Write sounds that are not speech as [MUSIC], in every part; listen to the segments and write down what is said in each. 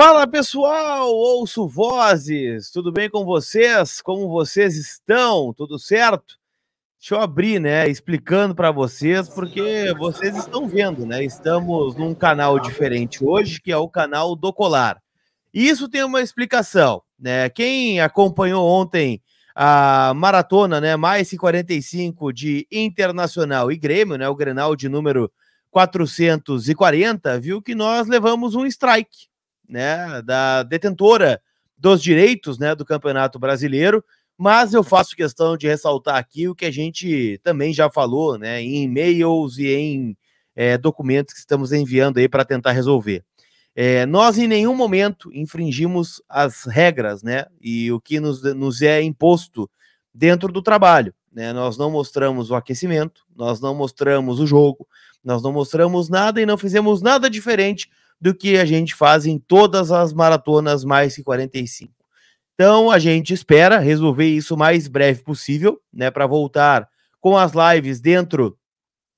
Fala pessoal, ouço vozes, tudo bem com vocês? Como vocês estão? Tudo certo? Deixa eu abrir, né? Explicando para vocês, porque vocês estão vendo, né? Estamos num canal diferente hoje, que é o canal do Colar. Isso tem uma explicação, né? Quem acompanhou ontem a maratona, né? Mais 45 de Internacional e Grêmio, né? O Grenal de número 440, viu que nós levamos um strike, né, da detentora dos direitos, né, do Campeonato Brasileiro, mas eu faço questão de ressaltar aqui o que a gente também já falou, né, em e-mails e em é, documentos que estamos enviando aí para tentar resolver. É, nós em nenhum momento infringimos as regras, né, e o que nos, nos é imposto dentro do trabalho. Né? Nós não mostramos o aquecimento, nós não mostramos o jogo, nós não mostramos nada e não fizemos nada diferente do que a gente faz em todas as maratonas mais que 45. Então a gente espera resolver isso o mais breve possível, né, para voltar com as lives dentro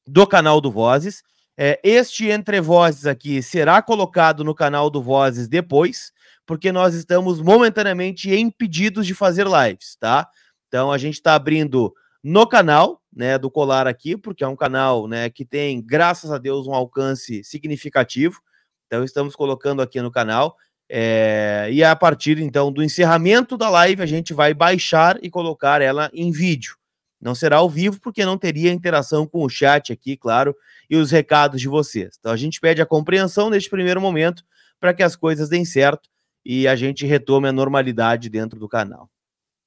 do canal do Vozes. É, este Entre Vozes aqui será colocado no canal do Vozes depois, porque nós estamos momentaneamente impedidos de fazer lives, tá? Então a gente está abrindo no canal, né, do Colar aqui, porque é um canal, né, que tem, graças a Deus, um alcance significativo. Então estamos colocando aqui no canal. É, e a partir então do encerramento da live, a gente vai baixar e colocar ela em vídeo. Não será ao vivo, porque não teria interação com o chat aqui, claro, e os recados de vocês. Então a gente pede a compreensão neste primeiro momento para que as coisas deem certo e a gente retome a normalidade dentro do canal.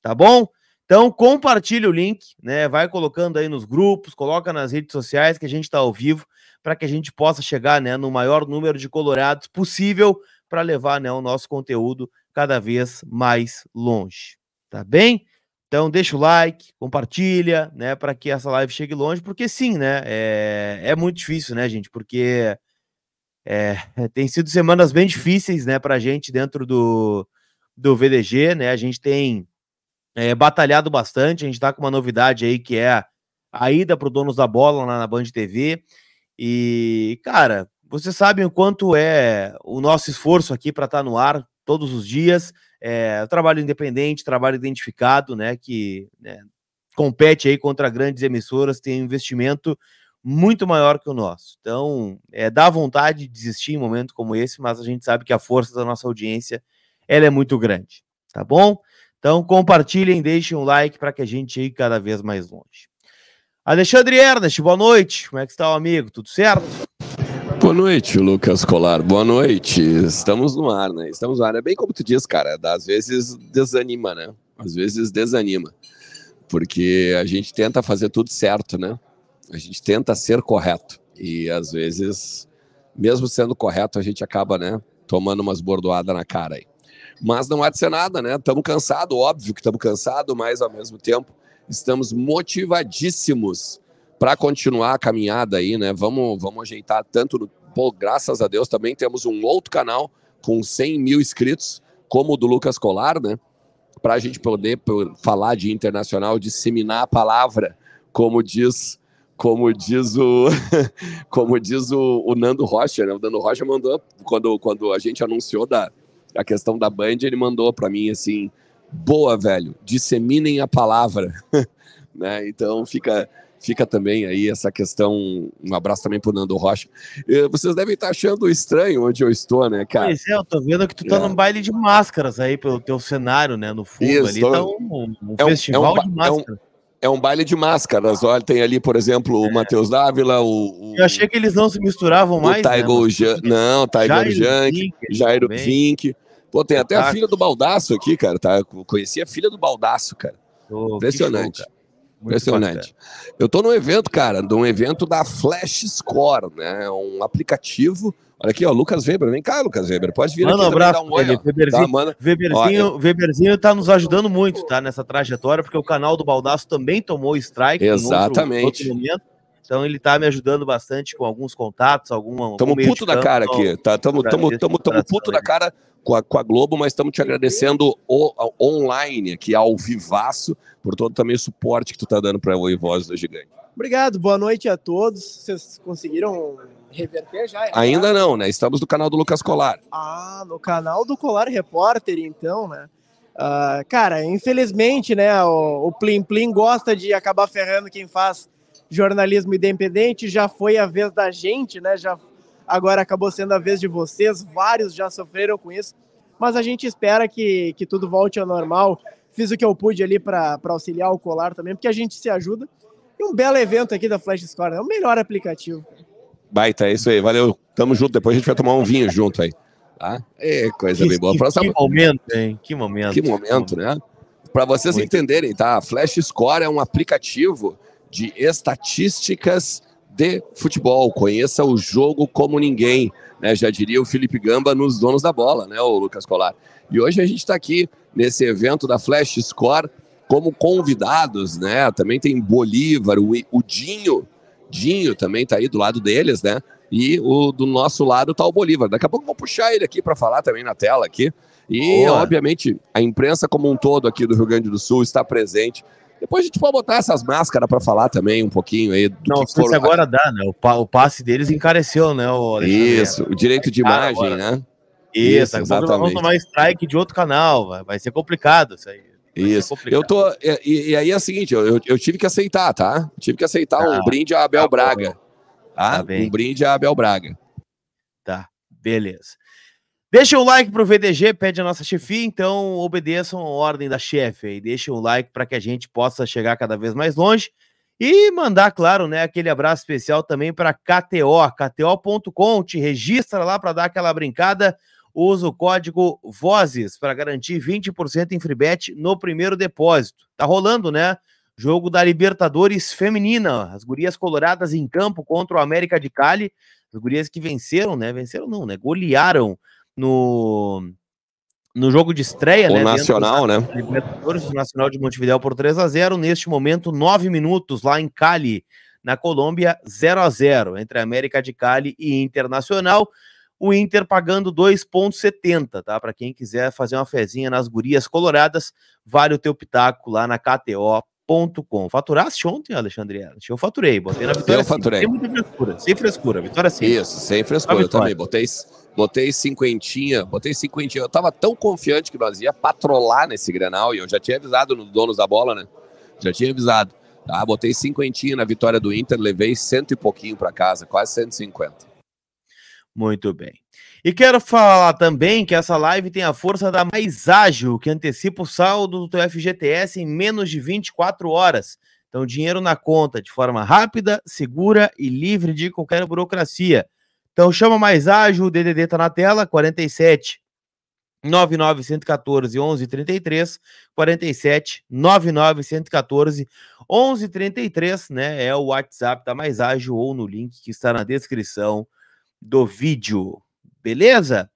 Tá bom? Então compartilhe o link, né? Vai colocando aí nos grupos, coloca nas redes sociais que a gente está ao vivo para que a gente possa chegar né, no maior número de colorados possível para levar né, o nosso conteúdo cada vez mais longe. Tá bem? Então deixa o like, compartilha, né, para que essa live chegue longe, porque sim, né, é, é muito difícil, né, gente, porque é, [LAUGHS] tem sido semanas bem difíceis, né, para a gente dentro do, do VDG, né, a gente tem é, batalhado bastante, a gente está com uma novidade aí que é a ida para o Donos da Bola lá na Band TV, e, cara, vocês sabem o quanto é o nosso esforço aqui para estar tá no ar todos os dias. É, trabalho independente, trabalho identificado, né? Que né, compete aí contra grandes emissoras, tem um investimento muito maior que o nosso. Então, é, dá vontade de desistir em um momento como esse, mas a gente sabe que a força da nossa audiência ela é muito grande, tá bom? Então, compartilhem, deixem um like para que a gente chegue cada vez mais longe. Alexandre Ernest, boa noite. Como é que está o amigo? Tudo certo? Boa noite, Lucas Colar. Boa noite. Estamos no ar, né? Estamos no ar. É bem como tu diz, cara. Às vezes desanima, né? Às vezes desanima. Porque a gente tenta fazer tudo certo, né? A gente tenta ser correto. E às vezes, mesmo sendo correto, a gente acaba, né? Tomando umas bordoadas na cara aí. Mas não há de ser nada, né? Estamos cansados, óbvio que estamos cansados, mas ao mesmo tempo estamos motivadíssimos para continuar a caminhada aí, né? Vamos, vamos ajeitar tanto. No... Pô, graças a Deus também temos um outro canal com 100 mil inscritos, como o do Lucas Colar, né? Para a gente poder falar de internacional, disseminar a palavra, como diz como diz o [LAUGHS] como diz o, o, Nando Rocha, né? O Nando Rocha mandou quando, quando a gente anunciou da a questão da Band, ele mandou para mim assim: boa, velho. Disseminem a palavra. [LAUGHS] né? Então fica fica também aí essa questão. Um abraço também pro Nando Rocha. Eh, vocês devem estar tá achando estranho onde eu estou, né, cara? Pois é, eu tô vendo que tu tá é. num baile de máscaras aí pelo teu cenário, né? No fundo Isso, ali. Tô... Tá um, um é um, festival é um, de máscaras. É é um baile de máscaras. Olha, tem ali, por exemplo, o é. Matheus Dávila, o, o, Eu achei que eles não se misturavam o mais. O né? Taigo né? Jan... Não, Taigo Jairo Jairo Vink. Pô, tem até a tá. filha do Baldaço aqui, cara. Tá? Eu conheci a filha do Baldaço, cara. Oh, Impressionante. Show, cara. Impressionante. Bacana. Eu tô num evento, cara, de um evento da Flash Score, né? É um aplicativo. Olha aqui, ó, Lucas Weber. Vem cá, Lucas Weber. Pode vir manda aqui um abraço dar um olho. Tá, Weberzinho, tá, manda... Weberzinho, é Weberzinho tá nos ajudando muito, tá? Nessa trajetória, porque o canal do Baldaço também tomou strike. Exatamente. Em outro, outro momento. Então ele está me ajudando bastante com alguns contatos, alguma. Tamo algum puto da campo, cara então, aqui, tá? Tamo, tamo, tamo, tamo puto da cara com a, com a Globo, mas estamos te agradecendo o, a, online aqui, ao vivaço, por todo também o suporte que tu tá dando para o Voz do Gigante. Obrigado, boa noite a todos. Vocês conseguiram reverter já? É Ainda não, né? Estamos no canal do Lucas Colar. Ah, no canal do Colar Repórter, então, né? Uh, cara, infelizmente, né? O, o Plim Plim gosta de acabar ferrando quem faz jornalismo independente, já foi a vez da gente, né? Já agora acabou sendo a vez de vocês, vários já sofreram com isso, mas a gente espera que, que tudo volte ao normal. Fiz o que eu pude ali para auxiliar o colar também, porque a gente se ajuda. E um belo evento aqui da Flash Score, é o melhor aplicativo. Baita, é isso aí, valeu. Tamo junto, depois a gente vai tomar um vinho junto aí. Tá? É coisa que, bem boa. Que, que momento, hein? Que momento. Que momento, né? Para vocês Muito. entenderem, tá? A Flash Score é um aplicativo de estatísticas de futebol. Conheça o jogo como ninguém, né? Já diria o Felipe Gamba nos donos da bola, né, o Lucas Colar. E hoje a gente está aqui nesse evento da Flash Score como convidados, né? Também tem Bolívar, o, Dinho, Dinho também tá aí do lado deles, né? E o do nosso lado tá o Bolívar. Daqui a pouco vou puxar ele aqui para falar também na tela aqui. E Boa. obviamente a imprensa como um todo aqui do Rio Grande do Sul está presente depois a gente pode botar essas máscaras para falar também um pouquinho aí. Do não, que foram... agora dá, né? O, pa o, passe deles encareceu, né? O Isso, o direito de imagem, agora. né? Isso, isso exatamente. Vamos tomar strike de outro canal, vai, vai ser complicado isso aí. Vai isso. Eu tô. E, e, aí é o seguinte, eu, eu, eu tive que aceitar, tá? tive que aceitar um tá. brinde a Abel tá Braga. Tá? um tá brinde a Abel Braga. Tá, beleza. Deixa o like pro VDG, pede a nossa chefia, então obedeçam a ordem da chefe aí. Deixa o like para que a gente possa chegar cada vez mais longe. E mandar, claro, né, aquele abraço especial também para KTO, kto.com, te registra lá para dar aquela brincada, usa o código VOZES para garantir 20% em free bet no primeiro depósito. Tá rolando, né? Jogo da Libertadores feminina, as gurias coloradas em campo contra o América de Cali, as gurias que venceram, né? Venceram não, né? Golearam no, no jogo de estreia, o né? Nacional, né? Libertadores do Nacional de Montevideo por 3 a 0 Neste momento, 9 minutos lá em Cali, na Colômbia, 0 a 0 entre América de Cali e Internacional. O Inter pagando 2,70, tá? Para quem quiser fazer uma fezinha nas gurias coloradas, vale o teu pitaco lá na KTO com Faturaste ontem, Alexandre? Eu faturei, botei na vitória. Eu faturei. Sem muita frescura, sem frescura, vitória sim. Isso, sem frescura, eu é? também. Botei, botei cinquentinha, botei cinquentinha. Eu tava tão confiante que nós ia patrolar nesse granal e eu já tinha avisado nos donos da bola, né? Já tinha avisado. ah botei cinquentinha na vitória do Inter, levei cento e pouquinho para casa, quase 150. Muito bem. E quero falar também que essa live tem a força da Mais Ágil, que antecipa o saldo do teu FGTS em menos de 24 horas. Então, dinheiro na conta de forma rápida, segura e livre de qualquer burocracia. Então, chama Mais Ágil, o DDD tá na tela, 47 99 114 11 33 47 99 114 11 33, né? É o WhatsApp da tá Mais Ágil ou no link que está na descrição do vídeo beleza?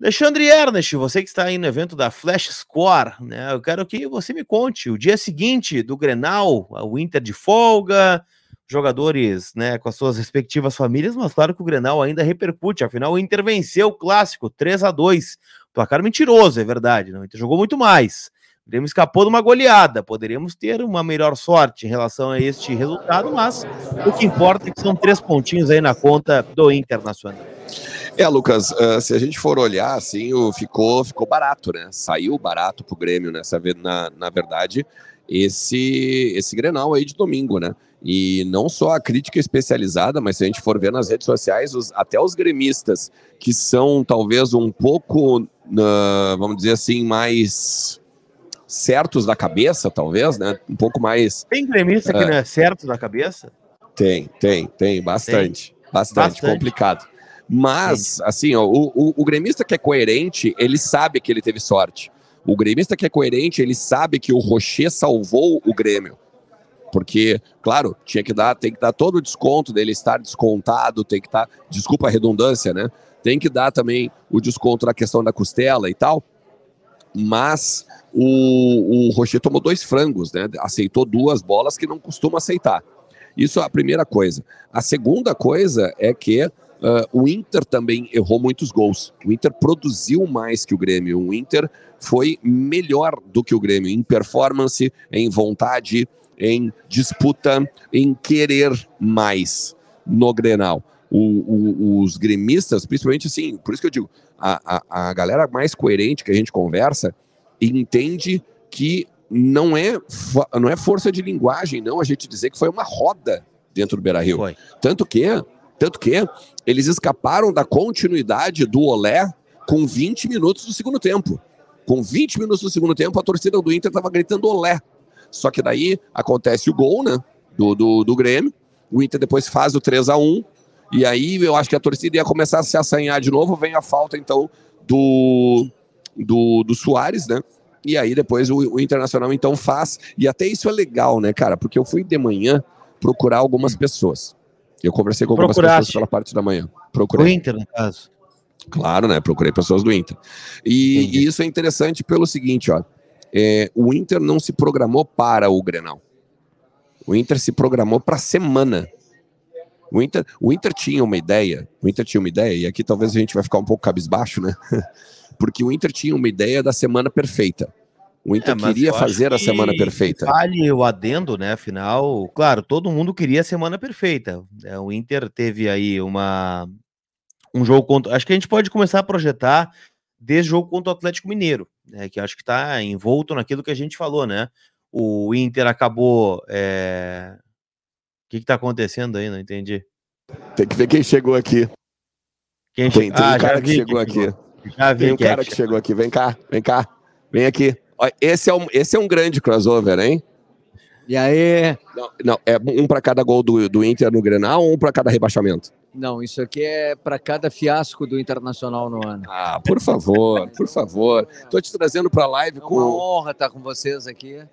Alexandre Ernest, você que está aí no evento da Flash Score, né? Eu quero que você me conte o dia seguinte do Grenal, o Inter de folga, jogadores, né, com as suas respectivas famílias, mas claro que o Grenal ainda repercute, afinal o Inter venceu o clássico 3 a 2. Placar mentiroso, é verdade, não? Né, o Inter jogou muito mais. O Grêmio escapou de uma goleada. Poderíamos ter uma melhor sorte em relação a este resultado, mas o que importa é que são três pontinhos aí na conta do Internacional. É, Lucas, uh, se a gente for olhar, assim, o, ficou, ficou barato, né? Saiu barato pro Grêmio nessa né? na, na verdade, esse, esse Grenal aí de domingo, né? E não só a crítica especializada, mas se a gente for ver nas redes sociais, os, até os gremistas, que são talvez um pouco, uh, vamos dizer assim, mais certos da cabeça, talvez, né? Um pouco mais... Tem gremista uh, que ah, não é certo da cabeça? Tem, tem, tem, bastante. Tem. Bastante, bastante, complicado. Mas, assim, ó, o, o, o gremista que é coerente, ele sabe que ele teve sorte. O gremista que é coerente, ele sabe que o Rocher salvou o Grêmio porque, claro, tinha que dar, tem que dar todo o desconto dele estar descontado, tem que estar, tá, desculpa a redundância, né? Tem que dar também o desconto na questão da costela e tal. Mas o, o Rocher tomou dois frangos, né? Aceitou duas bolas que não costuma aceitar. Isso é a primeira coisa. A segunda coisa é que Uh, o Inter também errou muitos gols. O Inter produziu mais que o Grêmio. O Inter foi melhor do que o Grêmio em performance, em vontade, em disputa, em querer mais no Grenal. O, o, os gremistas, principalmente assim, por isso que eu digo, a, a, a galera mais coerente que a gente conversa entende que não é, não é força de linguagem, não, a gente dizer que foi uma roda dentro do Beira Rio. Foi. Tanto que tanto que eles escaparam da continuidade do Olé com 20 minutos do segundo tempo. Com 20 minutos do segundo tempo, a torcida do Inter estava gritando Olé. Só que daí acontece o gol, né? Do, do, do Grêmio. O Inter depois faz o 3 a 1 E aí eu acho que a torcida ia começar a se assanhar de novo. Vem a falta, então, do, do, do Soares, né? E aí depois o, o Internacional então faz. E até isso é legal, né, cara? Porque eu fui de manhã procurar algumas pessoas. Eu conversei com algumas pessoas pela parte da manhã. Procurei. O Inter, no caso. Claro, né? Procurei pessoas do Inter. E, e isso é interessante pelo seguinte, ó. É, o Inter não se programou para o Grenal. O Inter se programou para a semana. O Inter, o Inter tinha uma ideia, o Inter tinha uma ideia, e aqui talvez a gente vai ficar um pouco cabisbaixo, né? [LAUGHS] Porque o Inter tinha uma ideia da semana perfeita. O Inter é, queria fazer a semana perfeita. Vale o adendo, né? Afinal, claro, todo mundo queria a semana perfeita. É, o Inter teve aí uma um jogo contra. Acho que a gente pode começar a projetar desse jogo contra o Atlético Mineiro, né? Que acho que está envolto naquilo que a gente falou, né? O Inter acabou. É... O que está acontecendo aí? Não entendi. Tem que ver quem chegou aqui. Quem che... Tem, tem ah, um cara que chegou aqui. Chegou. Já vi tem um é cara que chegou aqui. Vem cá, vem cá, vem aqui. Esse é um, esse é um grande crossover, hein? E aí? Não, não é um para cada gol do, do Inter no Grenal ou um para cada rebaixamento? Não, isso aqui é para cada fiasco do Internacional no ano. Ah, por favor, por favor. Estou te trazendo para a live é com. Uma honra estar tá com vocês aqui.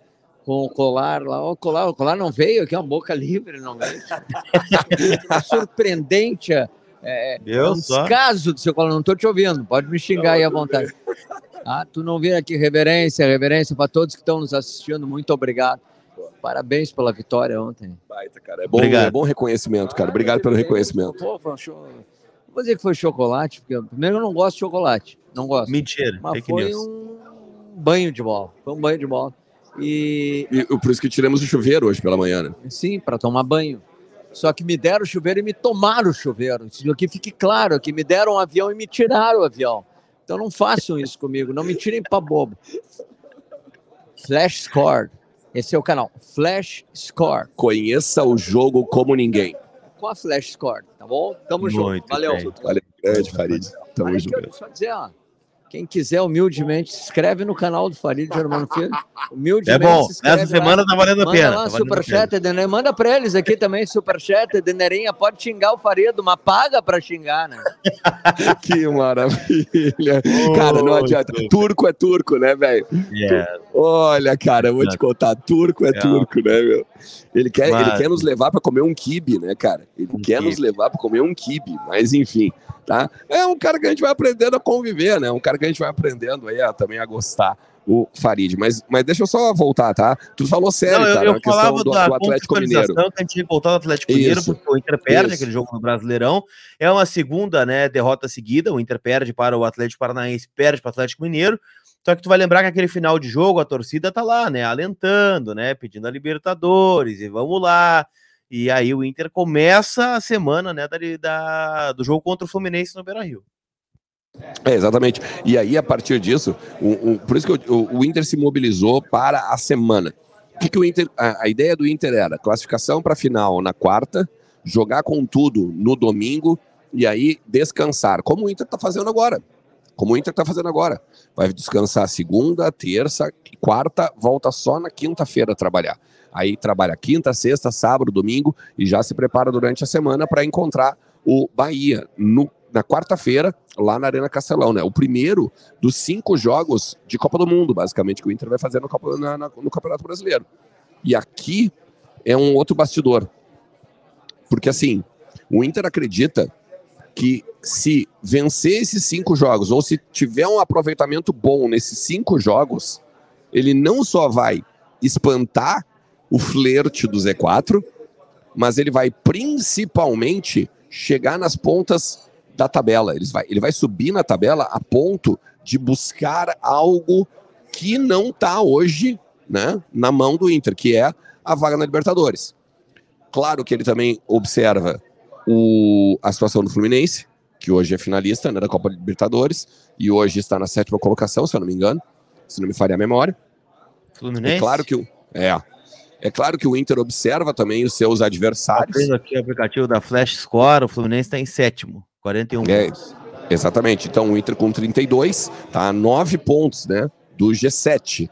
Com o colar lá. O colar, o colar não veio, aqui é uma boca livre, não veio. [LAUGHS] Surpreendente. É, Deus é um caso do seu colar, não estou te ouvindo. Pode me xingar não, aí à vontade. Bem. Ah, tu não vir aqui, reverência, reverência para todos que estão nos assistindo, muito obrigado. Parabéns pela vitória ontem. Baita, cara. É bom, obrigado. É bom reconhecimento, cara. Obrigado pelo reconhecimento. Pô, foi um show. Vou dizer que foi chocolate, porque primeiro eu não gosto de chocolate. Não gosto. Mentira. Mas foi news. um banho de bola. Foi um banho de bola. E... e por isso que tiramos o chuveiro hoje pela manhã, né? Sim, para tomar banho. Só que me deram o chuveiro e me tomaram o chuveiro. Isso aqui fique claro, que me deram um avião e me tiraram o avião. Então não façam isso comigo, não me tirem para bobo. Flash Score. Esse é o canal. Flash Score. Conheça o jogo como ninguém. Com a Flash Score, tá bom? Tamo Muito junto. Valeu. Bem. Valeu, grande, Farid. Tamo junto. Só dizer, ó. Quem quiser, humildemente, se inscreve no canal do Farid Germano Filho. Humildemente. É bom, nessa semana tá lá. tá valendo a pena. Manda lá tá superchat, Manda pra eles aqui também, superchat, Edenerinha. Pode xingar o Faredo, mas paga pra xingar, né? [LAUGHS] que maravilha. Oh, cara, não adianta. turco é turco, né, velho? Yeah. É. Olha, cara, eu vou te contar. Turco é yeah. É. turco, né, meu? Ele quer, mas... ele quer nos levar pra comer um kibe, né, cara? Ele um quer kibe. nos levar pra comer um kibe, mas enfim. Tá? É um cara que a gente vai aprendendo a conviver, né? Um cara que a gente vai aprendendo aí a, também a gostar o Farid. Mas, mas deixa eu só voltar, tá? Tu falou sério, Não, eu, cara, eu falava do, do, Atlético Mineiro. Que a gente tinha voltado ao Atlético isso, Mineiro, porque o Inter perde isso. aquele jogo no Brasileirão. É uma segunda né, derrota seguida. O Inter perde para o Atlético Paranaense, perde para o Atlético Mineiro. Só que tu vai lembrar que aquele final de jogo, a torcida tá lá, né? Alentando, né? Pedindo a Libertadores e vamos lá. E aí o Inter começa a semana né, da, da do jogo contra o Fluminense no Beira-Rio. É, exatamente. E aí, a partir disso, o, o, por isso que o, o, Inter se mobilizou para a semana. O que, que o Inter. A, a ideia do Inter era classificação para a final na quarta, jogar com tudo no domingo e aí descansar. Como o Inter está fazendo agora. Como o Inter está fazendo agora. Vai descansar segunda, terça, quarta, volta só na quinta-feira trabalhar. Aí trabalha quinta, sexta, sábado, domingo e já se prepara durante a semana para encontrar o Bahia no, na quarta-feira, lá na Arena Castelão, né? O primeiro dos cinco jogos de Copa do Mundo, basicamente, que o Inter vai fazer no, na, na, no Campeonato Brasileiro. E aqui é um outro bastidor. Porque assim, o Inter acredita que se vencer esses cinco jogos, ou se tiver um aproveitamento bom nesses cinco jogos, ele não só vai espantar o flerte do Z4, mas ele vai principalmente chegar nas pontas da tabela. Ele vai, ele vai subir na tabela a ponto de buscar algo que não está hoje né, na mão do Inter, que é a vaga na Libertadores. Claro que ele também observa o, a situação do Fluminense, que hoje é finalista né, da Copa Libertadores e hoje está na sétima colocação, se eu não me engano, se não me falha a memória. Fluminense? É claro que o. É. É claro que o Inter observa também os seus adversários. Abrindo aqui o aplicativo da Flash Score, o Fluminense está em sétimo, 41 é, pontos. Exatamente. Então o Inter com 32, está a 9 pontos, né, do G7.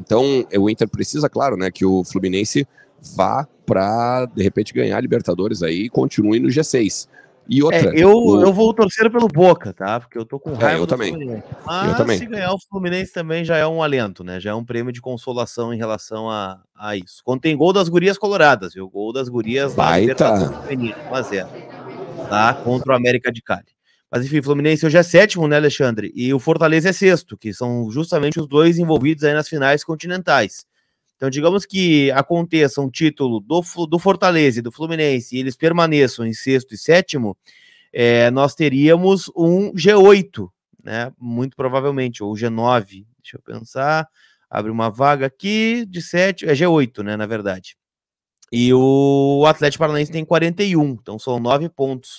Então é, o Inter precisa, claro, né, que o Fluminense vá para de repente ganhar a Libertadores aí e continue no G6. E outra. É, eu, o... eu vou torcer pelo Boca, tá? Porque eu tô com é, raiva. É, eu, também. Mas, eu também. se ganhar o Fluminense também já é um alento, né? Já é um prêmio de consolação em relação a, a isso. Quando tem gol das gurias coloradas, viu? Gol das gurias Vai tá. Feminino, 1x0. Tá? Contra o América de Cali. Mas enfim, Fluminense hoje é sétimo, né, Alexandre? E o Fortaleza é sexto, que são justamente os dois envolvidos aí nas finais continentais. Então, digamos que aconteça um título do, do Fortaleza e do Fluminense e eles permaneçam em sexto e sétimo, é, nós teríamos um G8, né? Muito provavelmente, ou G9. Deixa eu pensar. Abre uma vaga aqui de 7. É G8, né? Na verdade. E o Atlético Paranaense tem 41, então são nove pontos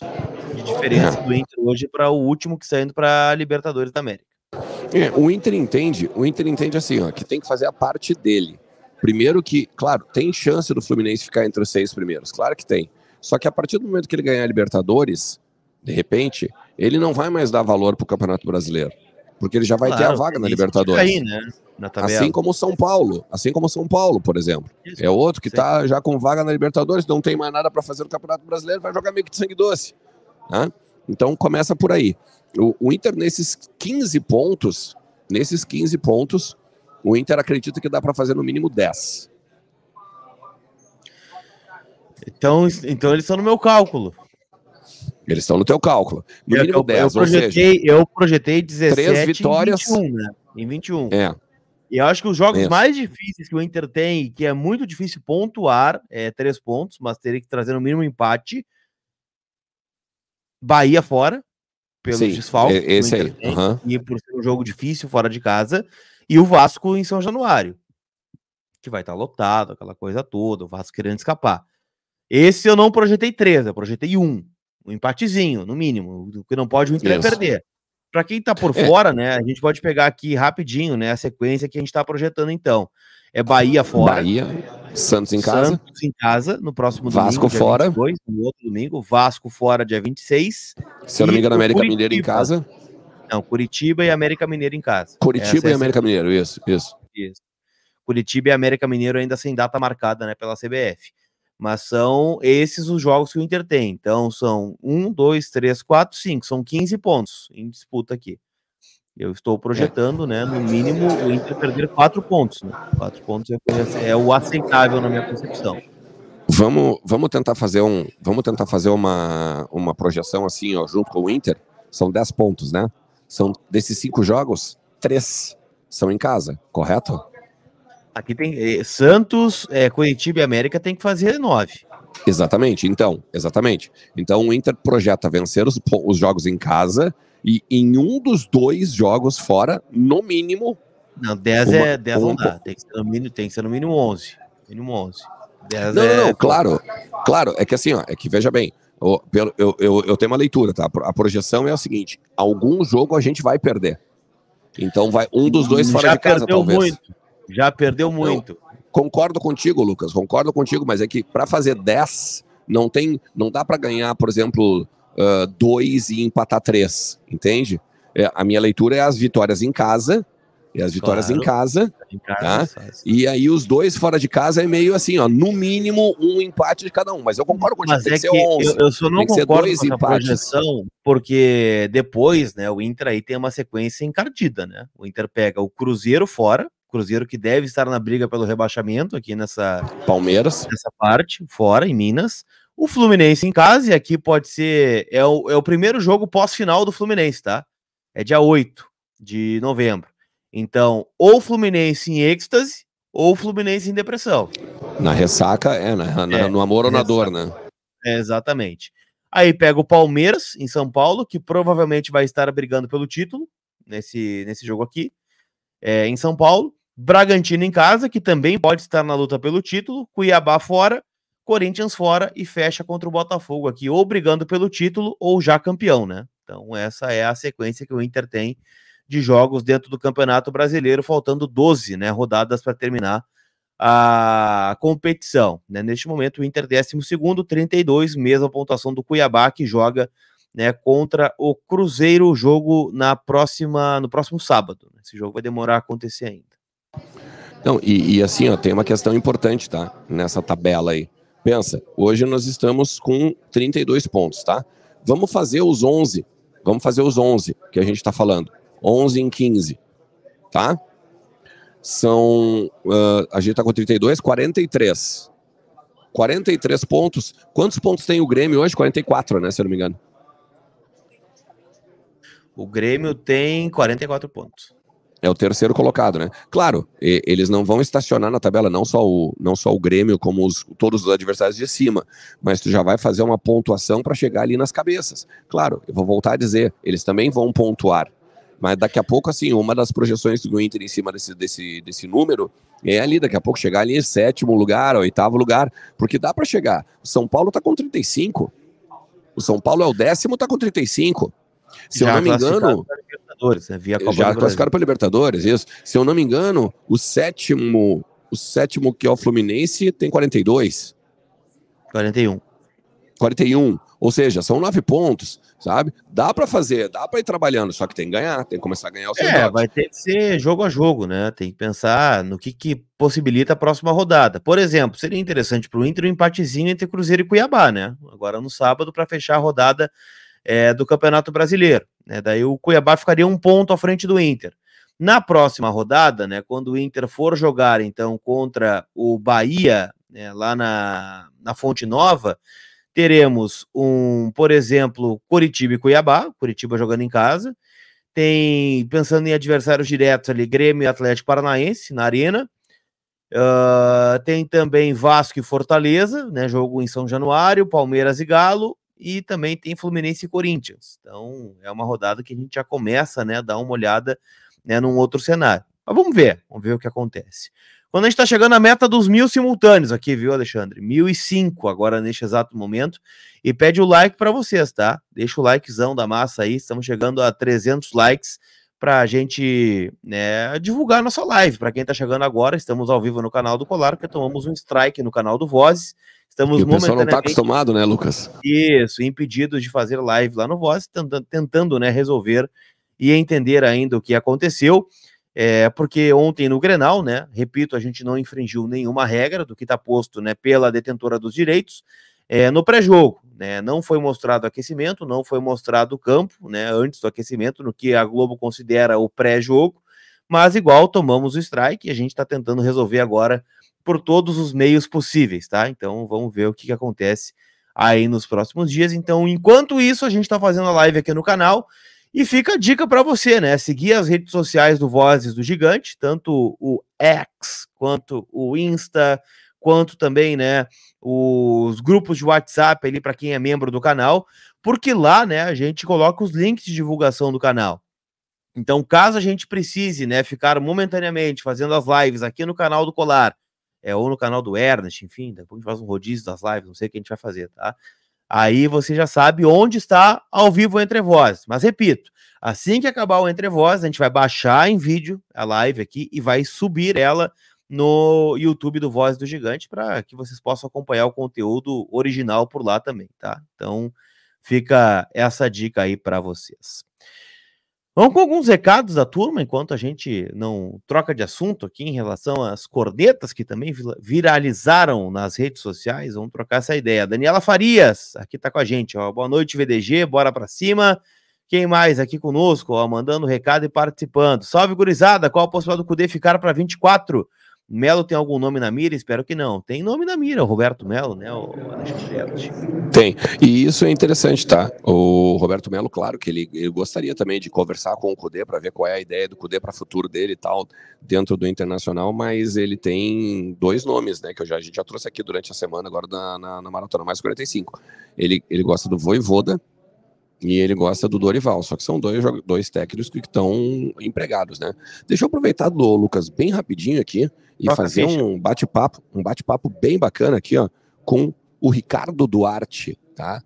de diferença do Inter hoje para o último que está para a Libertadores da América. É, o Inter entende, o Inter entende assim, ó, que tem que fazer a parte dele. Primeiro que, claro, tem chance do Fluminense ficar entre os seis primeiros, claro que tem. Só que a partir do momento que ele ganhar a Libertadores, de repente, ele não vai mais dar valor para o Campeonato Brasileiro, porque ele já vai claro, ter a vaga na Libertadores. Aí, né? na assim como o São Paulo, assim como o São Paulo, por exemplo, isso, é outro que está já com vaga na Libertadores, não tem mais nada para fazer no Campeonato Brasileiro, vai jogar meio que de sangue doce. Né? Então começa por aí. O, o Inter nesses 15 pontos, nesses 15 pontos, o Inter acredita que dá para fazer no mínimo 10. Então, então eles estão no meu cálculo. Eles estão no teu cálculo. No eu, mínimo 10, eu projetei, seja, eu projetei 17 vitórias em 21, né? Em 21. É. E eu acho que os jogos mais difíceis que o Inter tem, que é muito difícil pontuar, é três pontos, mas teria que trazer no mínimo um empate. Bahia fora, pelo Sim, desfalque. Esse aí. Uhum. E por ser um jogo difícil fora de casa e o Vasco em São Januário, que vai estar tá lotado, aquela coisa toda, o Vasco querendo escapar. Esse eu não projetei três, eu projetei um, um empatezinho, no mínimo, o que não pode o Inter perder. Para quem está por [LAUGHS] é. fora, né, a gente pode pegar aqui rapidinho, né, a sequência que a gente está projetando então. É Bahia fora. Bahia, Santos em casa. Santos em casa, no próximo Vasco domingo. Vasco fora. 22, no outro domingo. Vasco fora, dia 26. Se eu não me engano, América Mineiro em casa. Não, Curitiba e América Mineiro em casa. Curitiba essa, e é América Mineiro, isso, isso. Isso. Curitiba e América Mineiro ainda sem data marcada, né, pela CBF. Mas são esses os jogos que o Inter tem. Então são um, dois, três, quatro, cinco. São 15 pontos em disputa aqui. Eu estou projetando, é. né? No mínimo, o Inter perder quatro pontos. Né? Quatro pontos é, é o aceitável na minha concepção. Vamos, vamos tentar fazer um, vamos tentar fazer uma, uma projeção assim, ó, junto com o Inter. São dez pontos, né? São desses cinco jogos, três são em casa, correto? Aqui tem eh, Santos, é, Curitiba e América tem que fazer nove. Exatamente, então, exatamente. Então o Inter projeta vencer os, os jogos em casa e em um dos dois jogos fora, no mínimo. Não, 10 é 10 não dá, tem que ser no mínimo, tem que ser no mínimo 11. Mínimo 11. Não, é... não, claro, claro, é que assim, ó, é que veja bem, eu, eu, eu, eu tenho uma leitura, tá? A projeção é a seguinte: algum jogo a gente vai perder. Então vai um dos dois fora Já de casa, talvez. Muito. Já perdeu então, muito. Eu concordo contigo, Lucas, concordo contigo, mas é que para fazer 10, não tem, não dá para ganhar, por exemplo, 2 uh, ah, e empatar 3, entende? É, a minha leitura é as vitórias em casa e as vitórias claro. em casa. Em casa tá? E aí os dois fora de casa é meio assim, ó, no mínimo um empate de cada um. Mas eu concordo com Mas tem é que, que eu, eu, só não concordo com a projeção, porque depois, né, o Inter aí tem uma sequência encardida, né? O Inter pega o Cruzeiro fora, Cruzeiro que deve estar na briga pelo rebaixamento aqui nessa Palmeiras, nessa parte, fora em Minas. O Fluminense em casa e aqui pode ser é o, é o primeiro jogo pós-final do Fluminense, tá? É dia 8 de novembro. Então, ou Fluminense em êxtase, ou Fluminense em depressão. Na ressaca, é, né? na é, no amor ou na dor, né? É, exatamente. Aí pega o Palmeiras, em São Paulo, que provavelmente vai estar brigando pelo título nesse, nesse jogo aqui, é, em São Paulo. Bragantino em casa, que também pode estar na luta pelo título. Cuiabá fora, Corinthians fora e fecha contra o Botafogo aqui, ou brigando pelo título ou já campeão, né? Então, essa é a sequência que o Inter tem de jogos dentro do Campeonato Brasileiro, faltando 12 né, rodadas para terminar a competição. Né? Neste momento, o Inter 12, 32, mesma pontuação do Cuiabá, que joga né, contra o Cruzeiro, o jogo na próxima, no próximo sábado. Né. Esse jogo vai demorar a acontecer ainda. Não, e, e assim, ó, tem uma questão importante, tá? Nessa tabela aí. Pensa, hoje nós estamos com 32 pontos, tá? Vamos fazer os 11, vamos fazer os 11 que a gente está falando. 11 em 15, tá? São, uh, a gente tá com 32, 43. 43 pontos. Quantos pontos tem o Grêmio hoje? 44, né, se eu não me engano. O Grêmio tem 44 pontos. É o terceiro colocado, né? Claro, e, eles não vão estacionar na tabela, não só o, não só o Grêmio, como os, todos os adversários de cima, mas tu já vai fazer uma pontuação para chegar ali nas cabeças. Claro, eu vou voltar a dizer, eles também vão pontuar, mas daqui a pouco, assim, uma das projeções do Inter em cima desse, desse, desse número é ali, daqui a pouco chegar ali em sétimo lugar, oitavo lugar, porque dá para chegar. O São Paulo tá com 35. O São Paulo é o décimo, tá com 35. Se já eu não me engano. Libertadores, né? Via eh, Copa já classificaram para Libertadores, isso. Se eu não me engano, o sétimo, o sétimo que é o Fluminense tem 42. 41. 41. Ou seja, são nove pontos, sabe? Dá para fazer, dá para ir trabalhando, só que tem que ganhar, tem que começar a ganhar os É, vai ter que ser jogo a jogo, né? Tem que pensar no que, que possibilita a próxima rodada. Por exemplo, seria interessante para o Inter um empatezinho entre Cruzeiro e Cuiabá, né? Agora no sábado, para fechar a rodada é, do Campeonato Brasileiro. Né? Daí o Cuiabá ficaria um ponto à frente do Inter. Na próxima rodada, né, quando o Inter for jogar, então, contra o Bahia, né, lá na, na Fonte Nova, teremos um, por exemplo, Curitiba e Cuiabá, Curitiba jogando em casa. Tem, pensando em adversários diretos ali, Grêmio e Atlético Paranaense na Arena. Uh, tem também Vasco e Fortaleza, né, jogo em São Januário, Palmeiras e Galo, e também tem Fluminense e Corinthians. Então é uma rodada que a gente já começa né, a dar uma olhada né, num outro cenário. Mas vamos ver, vamos ver o que acontece. Quando a gente está chegando à meta dos mil simultâneos aqui, viu, Alexandre? Mil e cinco agora neste exato momento. E pede o like para vocês, tá? Deixa o likezão da massa aí. Estamos chegando a 300 likes para a gente né, divulgar nossa live. Para quem está chegando agora, estamos ao vivo no canal do Colar, porque tomamos um strike no canal do Vozes. Estamos e o pessoal não está acostumado, né, Lucas? Isso, impedidos de fazer live lá no Voz, tentando, tentando né, resolver e entender ainda o que aconteceu. É, porque ontem no Grenal, né? Repito, a gente não infringiu nenhuma regra do que está posto né, pela detentora dos direitos. É, no pré-jogo, né, não foi mostrado aquecimento, não foi mostrado o campo, né, antes do aquecimento, no que a Globo considera o pré-jogo, mas igual tomamos o strike e a gente está tentando resolver agora por todos os meios possíveis, tá? Então vamos ver o que, que acontece aí nos próximos dias. Então, enquanto isso, a gente está fazendo a live aqui no canal. E fica a dica para você, né? Seguir as redes sociais do Vozes do Gigante, tanto o X quanto o Insta, quanto também, né, os grupos de WhatsApp ali para quem é membro do canal, porque lá, né, a gente coloca os links de divulgação do canal. Então, caso a gente precise, né, ficar momentaneamente fazendo as lives aqui no canal do Colar, é, ou no canal do Ernest, enfim, depois a gente faz um rodízio das lives, não sei o que a gente vai fazer, tá? Aí você já sabe onde está ao vivo o Entre Vozes. Mas repito, assim que acabar o Entre a gente vai baixar em vídeo a live aqui e vai subir ela no YouTube do Voz do Gigante para que vocês possam acompanhar o conteúdo original por lá também, tá? Então fica essa dica aí para vocês. Vamos com alguns recados da turma, enquanto a gente não troca de assunto aqui em relação às cornetas que também viralizaram nas redes sociais. Vamos trocar essa ideia. Daniela Farias, aqui tá com a gente. Ó. Boa noite, VDG, bora para cima. Quem mais aqui conosco, ó, mandando recado e participando. Salve, gurizada, qual a possibilidade do CUDE ficar para 24? Melo tem algum nome na mira? Espero que não. Tem nome na mira, o Roberto Melo, né? O Alexandre. Tem. E isso é interessante, tá? O Roberto Melo, claro que ele, ele gostaria também de conversar com o Cudê para ver qual é a ideia do Cudê para o futuro dele e tal, dentro do Internacional, mas ele tem dois nomes, né? Que eu já, a gente já trouxe aqui durante a semana, agora na, na, na Maratona Mais 45. Ele, ele gosta do Voivoda, e ele gosta do Dorival, só que são dois, dois técnicos que estão empregados, né? Deixa eu aproveitar do Lucas bem rapidinho aqui e Nossa, fazer deixa. um bate-papo, um bate-papo bem bacana aqui, ó, com o Ricardo Duarte, tá?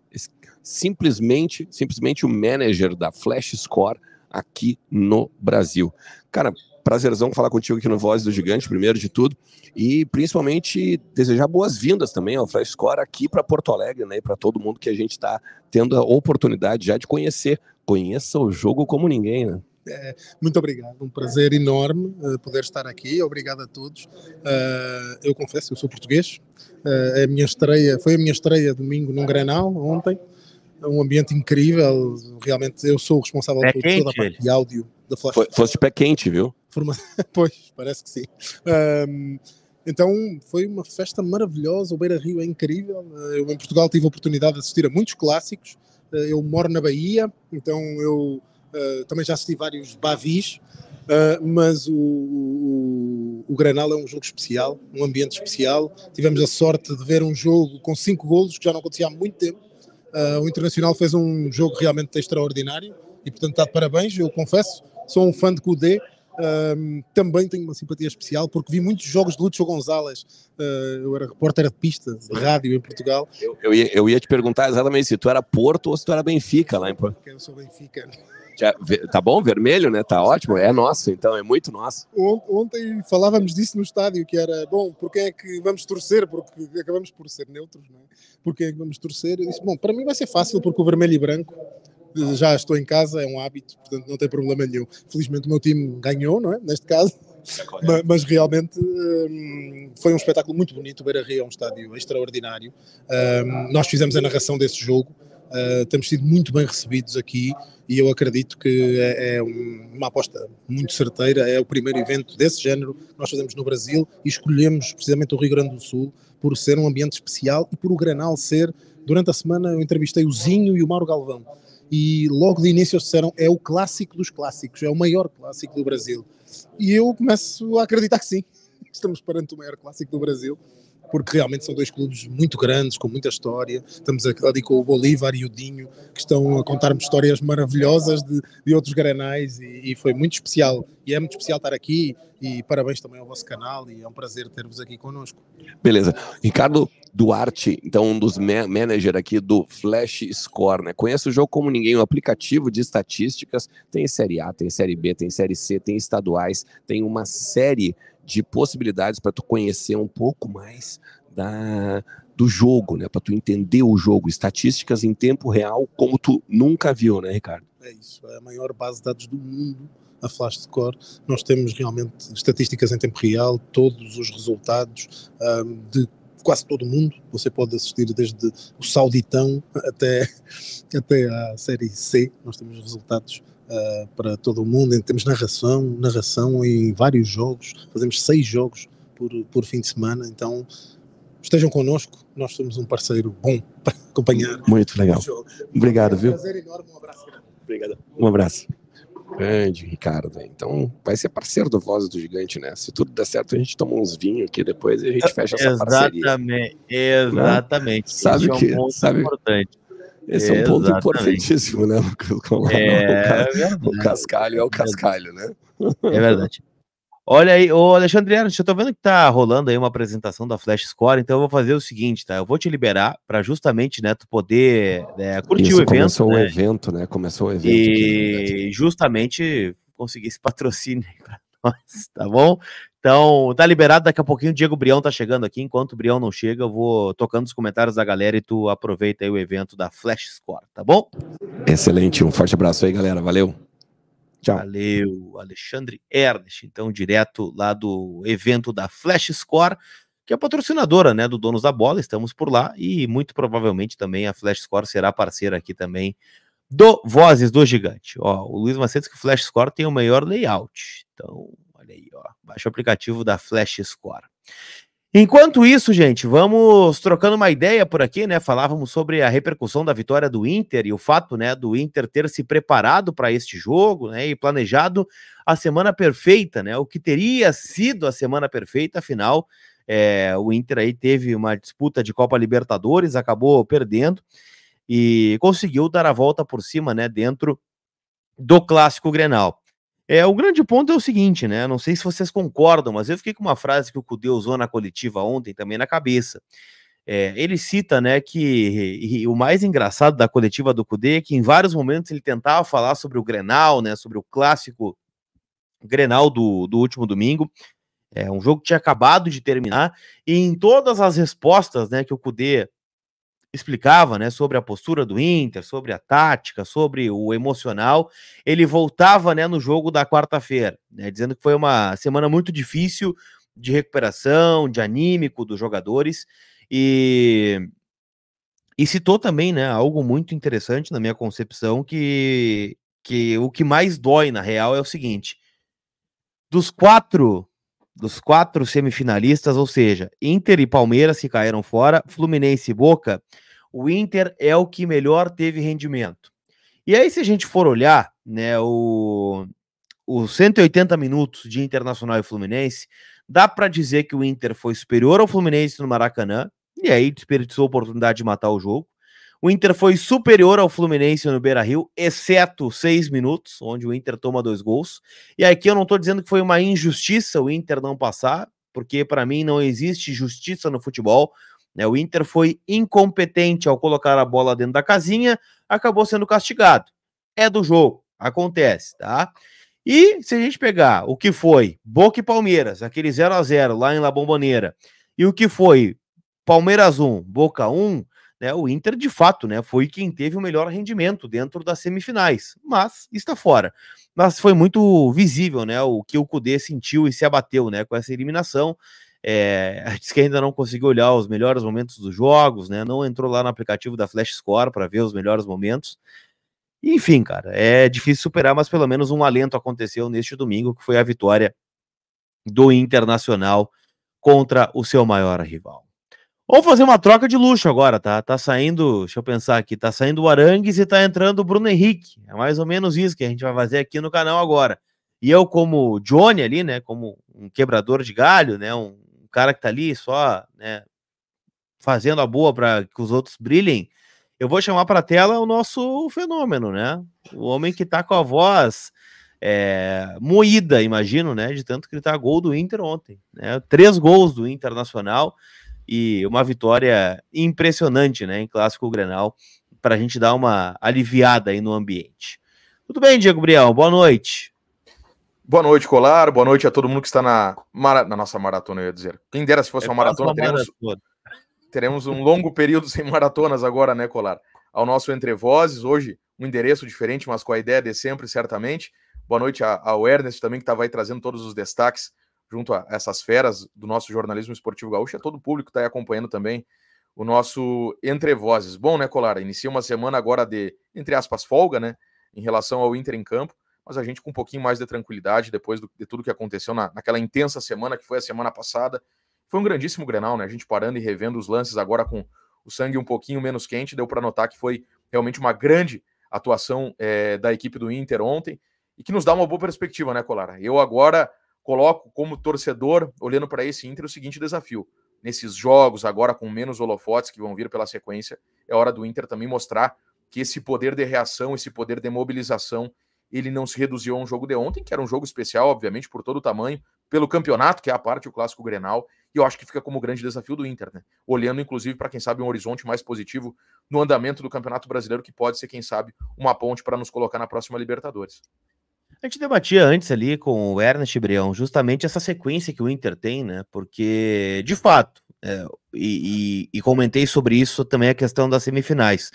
Simplesmente, simplesmente o manager da Flash Score aqui no Brasil. Cara, prazerzão falar contigo aqui no Voz do Gigante, primeiro de tudo, e principalmente desejar boas-vindas também ao Flash Score aqui para Porto Alegre, né, para todo mundo que a gente está tendo a oportunidade já de conhecer. Conheça o jogo como ninguém, né? É, muito obrigado, um prazer enorme uh, poder estar aqui. Obrigado a todos. Uh, eu confesso, eu sou português. Uh, a minha estreia foi a minha estreia domingo num Granal ontem. É um ambiente incrível. Realmente, eu sou o responsável por quente, toda a parte ele. de áudio da Flash. Foi, foste pé quente, viu? [LAUGHS] pois, parece que sim. Um, então foi uma festa maravilhosa, o Beira Rio é incrível. Eh, eu em Portugal tive a oportunidade de assistir a muitos clássicos. Eh, eu moro na Bahia, então eu uh, também já assisti vários Bavis, uh, mas o, o, o, Granal é um jogo especial, um ambiente especial. Tivemos a sorte de ver um jogo com cinco golos, que já não acontecia há muito tempo. Uh, o Internacional fez um jogo realmente extraordinário e, portanto, está de parabéns. Eu confesso, sou um fã de Cudê um, também tenho uma simpatia especial porque vi muitos jogos de Lúcio Gonzalez. Uh, eu era repórter de pista de rádio em Portugal. Eu, eu, ia, eu ia te perguntar exatamente se tu era Porto ou se tu era Benfica lá em Porto. Eu sou Benfica. Já, tá bom? Vermelho, né? Tá ótimo. É nosso, então, é muito nosso. Ontem falávamos disso no estádio, que era, bom, por quem é que vamos torcer? Porque acabamos por ser neutros, não é? Por quem é que vamos torcer? Eu disse, bom, para mim vai ser fácil, porque o vermelho e branco já estou em casa, é um hábito, portanto não tem problema nenhum. Felizmente o meu time ganhou, não é? Neste caso. Mas, mas, realmente um, foi um espetáculo muito bonito. O Beira Rio é um estádio extraordinário. Um, nós fizemos a narração desse jogo. Uh, temos sido muito bem recebidos aqui e eu acredito que é, é, uma aposta muito certeira. É o primeiro evento desse género que nós fazemos no Brasil e escolhemos precisamente o Rio Grande do Sul por ser um ambiente especial e por o Granal ser. Durante a semana eu entrevistei o Zinho e o Mauro Galvão e logo de início eles disseram é o clássico dos clássicos, é o maior clássico do Brasil. E eu começo a acreditar que sim, [LAUGHS] estamos perante o maior clássico do Brasil porque realmente são dois clubes muito grandes, com muita história. Estamos ali com o Bolívar e o Dinho, que estão a contar-me histórias maravilhosas de, de outros granais e, e, foi muito especial. E é muito especial estar aqui e parabéns também ao vosso canal e é um prazer ter-vos aqui conosco. Beleza. Ricardo Duarte, então um dos ma aqui do Flash Score, né? Conhece o jogo como ninguém, um aplicativo de estatísticas. Tem Série A, tem Série B, tem Série C, tem estaduais, tem uma série de possibilidades para tu conhecer um pouco mais da, do jogo, né? Para tu entender o jogo, estatísticas em tempo real, como tu nunca viu, né, Ricardo? É isso, é a maior base de dados do mundo, a Flash Core. Nós temos realmente estatísticas em tempo real, todos os resultados um, ah, de quase todo o mundo. Você pode assistir desde o Sauditão até, [LAUGHS] até a Série C. Nós temos resultados eh, para todo o mundo, temos narração, narração em vários jogos, fazemos seis jogos por, por fim de semana, então estejam connosco, nós somos um parceiro bom [LAUGHS] para acompanhar. Muito legal. Obrigado, é um viu? enorme, um abraço Obrigado. Um abraço. Grande, Ricardo. Então, vai ser parceiro do Voz do Gigante, né? Se tudo der certo, a gente toma uns vinhos aqui depois e a gente fecha essa exatamente, parceria. Exatamente, exatamente. Sabe o que, é um ponto sabe, importante. Esse é um ponto importantíssimo, né? É o, o, é cascalho é o cascalho, né? É verdade. Olha aí, ô Alexandre eu tô vendo que tá rolando aí uma apresentação da Flash Score, então eu vou fazer o seguinte, tá? Eu vou te liberar para justamente, né, tu poder é, curtir Isso, o evento. Começou né? o evento, né? Começou o evento. E aqui, justamente conseguir esse patrocínio para [LAUGHS] nós, tá bom? Então, tá liberado. Daqui a pouquinho o Diego Brião tá chegando aqui. Enquanto o Brião não chega, eu vou tocando os comentários da galera e tu aproveita aí o evento da Flash Score, tá bom? Excelente. Um forte abraço aí, galera. Valeu. Tchau. Valeu, Alexandre Ernest. Então, direto lá do evento da Flash Score, que é patrocinadora, né, do Donos da Bola. Estamos por lá e muito provavelmente também a Flash Score será parceira aqui também do Vozes do Gigante. Ó, o Luiz Macedo que o Flash Score tem o maior layout. Então, Olha aí, ó. Baixa o aplicativo da Flash Score. Enquanto isso, gente, vamos trocando uma ideia por aqui, né? Falávamos sobre a repercussão da vitória do Inter e o fato, né, do Inter ter se preparado para este jogo, né, e planejado a semana perfeita, né? O que teria sido a semana perfeita, afinal, é, o Inter aí teve uma disputa de Copa Libertadores, acabou perdendo e conseguiu dar a volta por cima, né, dentro do clássico Grenal. É, o grande ponto é o seguinte, né? Não sei se vocês concordam, mas eu fiquei com uma frase que o Cudê usou na coletiva ontem também na cabeça. É, ele cita, né, que o mais engraçado da coletiva do Cudê é que em vários momentos ele tentava falar sobre o Grenal, né, sobre o clássico Grenal do, do último domingo, é um jogo que tinha acabado de terminar, e em todas as respostas, né, que o Cudê explicava, né, sobre a postura do Inter, sobre a tática, sobre o emocional. Ele voltava, né, no jogo da quarta-feira, né, dizendo que foi uma semana muito difícil de recuperação, de anímico dos jogadores e e citou também, né, algo muito interessante na minha concepção que que o que mais dói na real é o seguinte: dos quatro dos quatro semifinalistas, ou seja, Inter e Palmeiras que caíram fora, Fluminense e Boca, o Inter é o que melhor teve rendimento. E aí, se a gente for olhar, né, o, os 180 minutos de Internacional e Fluminense, dá para dizer que o Inter foi superior ao Fluminense no Maracanã, e aí desperdiçou a oportunidade de matar o jogo. O Inter foi superior ao Fluminense no Beira Rio, exceto seis minutos, onde o Inter toma dois gols. E aqui eu não estou dizendo que foi uma injustiça o Inter não passar, porque para mim não existe justiça no futebol. Né? O Inter foi incompetente ao colocar a bola dentro da casinha, acabou sendo castigado. É do jogo, acontece, tá? E se a gente pegar o que foi Boca e Palmeiras, aquele 0 a 0 lá em La Bomboneira, e o que foi Palmeiras 1, Boca 1, né, o Inter, de fato, né, foi quem teve o melhor rendimento dentro das semifinais, mas está fora. Mas foi muito visível né, o que o Kudê sentiu e se abateu né, com essa eliminação. É, [LAUGHS] diz que ainda não conseguiu olhar os melhores momentos dos jogos, né? Não entrou lá no aplicativo da Flash Score para ver os melhores momentos. Enfim, cara, é difícil superar, mas pelo menos um alento aconteceu neste domingo, que foi a vitória do Internacional contra o seu maior rival. Vamos fazer uma troca de luxo agora, tá? Tá saindo, deixa eu pensar aqui, tá saindo o Arangues e tá entrando o Bruno Henrique. É mais ou menos isso que a gente vai fazer aqui no canal agora. E eu, como Johnny ali, né? Como um quebrador de galho, né? Um, cara que tá ali só, né? Fazendo a boa para que os outros brilhem. Eu vou chamar para tela o nosso fenômeno, né? O homem que tá com a voz é, moída, imagino, né? De tanto gritar gol do Inter ontem. Né? Três gols do Internacional e uma vitória impressionante, né, em clássico Grenal, para a gente dar uma aliviada aí no ambiente. Tudo bem, Diego Briel, boa noite. Boa noite, Colar, boa noite a todo mundo que está na, mara... na nossa maratona, eu ia dizer. Quem dera se fosse é uma maratona, teremos... maratona. teremos um longo período sem maratonas agora, né, Colar? Ao nosso Entre Vozes, hoje um endereço diferente, mas com a ideia de sempre, certamente. Boa noite ao Ernest também, que estava tá, aí trazendo todos os destaques junto a essas feras do nosso jornalismo esportivo gaúcho, a todo o público que está aí acompanhando também o nosso Entre Vozes. Bom, né, Colara? Inicia uma semana agora de, entre aspas, folga, né, em relação ao Inter em campo, mas a gente com um pouquinho mais de tranquilidade depois do, de tudo que aconteceu na, naquela intensa semana que foi a semana passada. Foi um grandíssimo grenal, né? A gente parando e revendo os lances agora com o sangue um pouquinho menos quente, deu para notar que foi realmente uma grande atuação é, da equipe do Inter ontem e que nos dá uma boa perspectiva, né, Colara? Eu agora coloco como torcedor, olhando para esse Inter, o seguinte desafio. Nesses jogos, agora com menos holofotes que vão vir pela sequência, é hora do Inter também mostrar que esse poder de reação, esse poder de mobilização, ele não se reduziu a um jogo de ontem, que era um jogo especial, obviamente, por todo o tamanho, pelo campeonato, que é a parte, o clássico Grenal, e eu acho que fica como grande desafio do Inter, né? Olhando, inclusive, para quem sabe um horizonte mais positivo no andamento do Campeonato Brasileiro, que pode ser, quem sabe, uma ponte para nos colocar na próxima Libertadores. A gente debatia antes ali com o Ernest Brião justamente essa sequência que o Inter tem, né? Porque, de fato, é, e, e, e, comentei sobre isso também a questão das semifinais.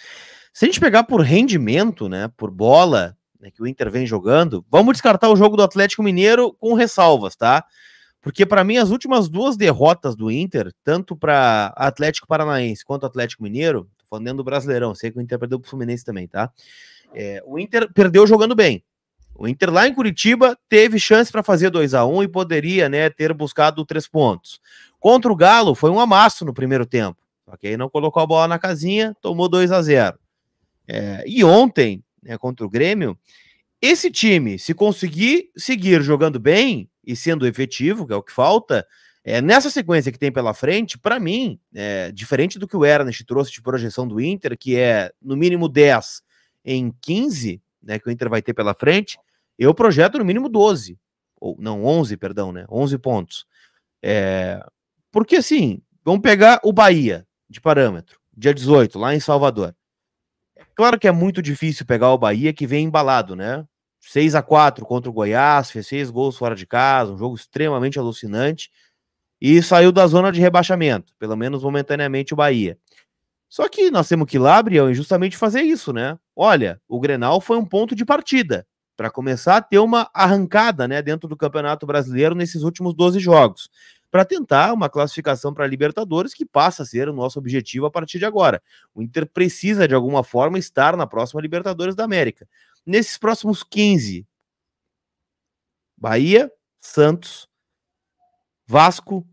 Se a gente pegar por rendimento, né, por bola né, que o Inter vem jogando, vamos descartar o jogo do Atlético Mineiro com ressalvas, tá? Porque para mim as últimas duas derrotas do Inter, tanto para Atlético Paranaense quanto Atlético Mineiro, tô falando do Brasileirão, sei que o Inter perdeu pro Fluminense também, tá? É, o Inter perdeu jogando bem, o Inter lá em Curitiba teve chance para fazer 2 a 1 um e poderia né, ter buscado três pontos. Contra o Galo foi um amasso no primeiro tempo. Só que aí não colocou a bola na casinha, tomou 2 a 0 é, E ontem, né, contra o Grêmio, esse time, se conseguir seguir jogando bem e sendo efetivo, que é o que falta, é, nessa sequência que tem pela frente, para mim, é, diferente do que o Ernest trouxe de projeção do Inter, que é no mínimo 10 em 15, né, que o Inter vai ter pela frente, eu projeto no mínimo 12, ou não, 11, perdão, né? 11 pontos. É, porque assim, vamos pegar o Bahia de parâmetro, dia 18, lá em Salvador. É claro que é muito difícil pegar o Bahia que vem embalado, né? 6 a 4 contra o Goiás, fez seis gols fora de casa, um jogo extremamente alucinante e saiu da zona de rebaixamento, pelo menos momentaneamente o Bahia. Só que nós temos que ir lá, Brião, e justamente fazer isso, né? Olha, o Grenal foi um ponto de partida para começar a ter uma arrancada né, dentro do Campeonato Brasileiro nesses últimos 12 jogos, para tentar uma classificação para a Libertadores, que passa a ser o nosso objetivo a partir de agora. O Inter precisa, de alguma forma, estar na próxima Libertadores da América. Nesses próximos 15, Bahia, Santos, Vasco,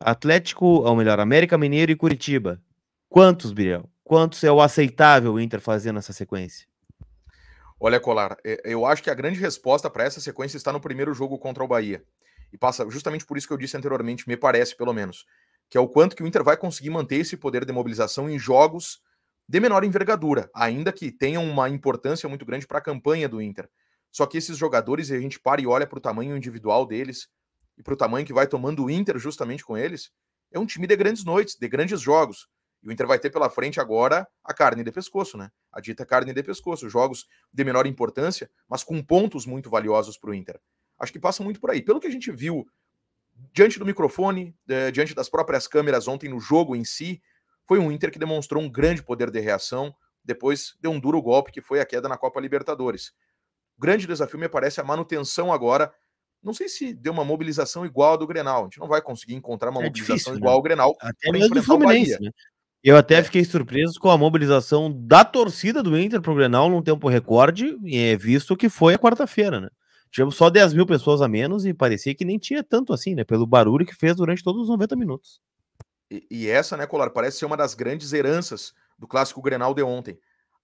Atlético, ou melhor, América Mineiro e Curitiba. Quantos, Biriel? Quantos é o aceitável o Inter fazer nessa sequência? Olha, Colar, é, eu acho que a grande resposta para essa sequência está no primeiro jogo contra o Bahia. E passa justamente por isso que eu disse anteriormente, me parece pelo menos, que é o quanto que o Inter vai conseguir manter esse poder de mobilização em jogos de menor envergadura, ainda que tenham uma importância muito grande para a campanha do Inter. Só que esses jogadores, a gente para e olha para o tamanho individual deles e para o tamanho que vai tomando o Inter justamente com eles, é um time de grandes noites, de grandes jogos. E o Inter vai ter pela frente agora a carne de pescoço, né? A dita carne de pescoço, jogos de menor importância, mas com pontos muito valiosos para o Inter. Acho que passa muito por aí. Pelo que a gente viu diante do microfone, eh, diante das próprias câmeras ontem no jogo em si, foi um Inter que demonstrou um grande poder de reação, depois deu um duro golpe que foi a queda na Copa Libertadores. O grande desafio me parece é a manutenção agora. Não sei se deu uma mobilização igual a do Grenal. A gente não vai conseguir encontrar uma é mobilização difícil, né? igual né? ao Grenal. Até mesmo do Fluminense, né? Eu até é. fiquei surpreso com a mobilização da torcida do Inter pro Grenal num tempo recorde, é visto que foi a quarta-feira, né? Tivemos só 10 mil pessoas a menos e parecia que nem tinha tanto assim, né? Pelo barulho que fez durante todos os 90 minutos. E, e essa, né, Colar, parece ser uma das grandes heranças do clássico Grenal de ontem.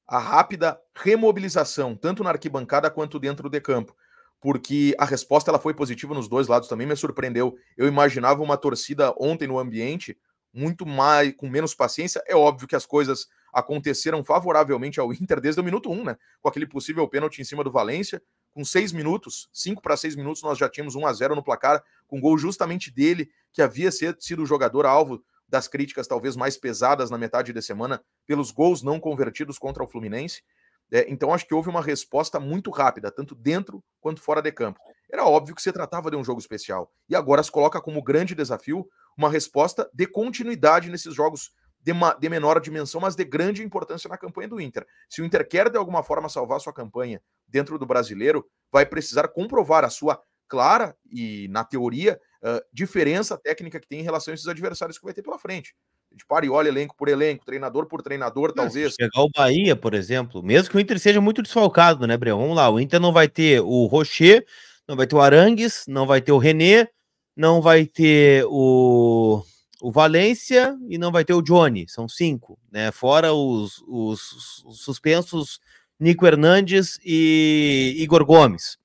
A rápida remobilização, tanto na arquibancada quanto dentro de campo. Porque a resposta ela foi positiva nos dois lados também, me surpreendeu. Eu imaginava uma torcida ontem no ambiente muito mais, com menos paciência. É óbvio que as coisas aconteceram favoravelmente ao Inter desde o minuto 1, né? Com aquele possível pênalti em cima do Valência, com seis minutos, cinco para seis minutos, nós já tínhamos 1 a 0 no placar, com gol justamente dele, que havia sido o jogador alvo das críticas talvez mais pesadas na metade da semana pelos gols não convertidos contra o Fluminense. É, então acho que houve uma resposta muito rápida, tanto dentro quanto fora de campo. Era óbvio que se tratava de um jogo especial. E agora se coloca como grande desafio uma resposta de continuidade nesses jogos de, ma, de menor dimensão, mas de grande importância na campanha do Inter. Se o Inter quer de alguma forma salvar sua campanha dentro do brasileiro, vai precisar comprovar a sua clara e, na teoria, uh, diferença técnica que tem em relação a esses adversários que vai ter pela frente. A gente para e olha elenco por elenco, treinador por treinador, talvez. talvez. Chegar o Bahia, por exemplo, mesmo que o Inter seja muito desfalcado, né, Breu? Vamos lá, o Inter não vai ter o Rocher, não vai ter o Arangues, não vai ter o René, não vai ter o, o Valência e não vai ter o Johnny. São cinco, né? Fora os, os, os suspensos Nico Hernandes e Igor Gomes,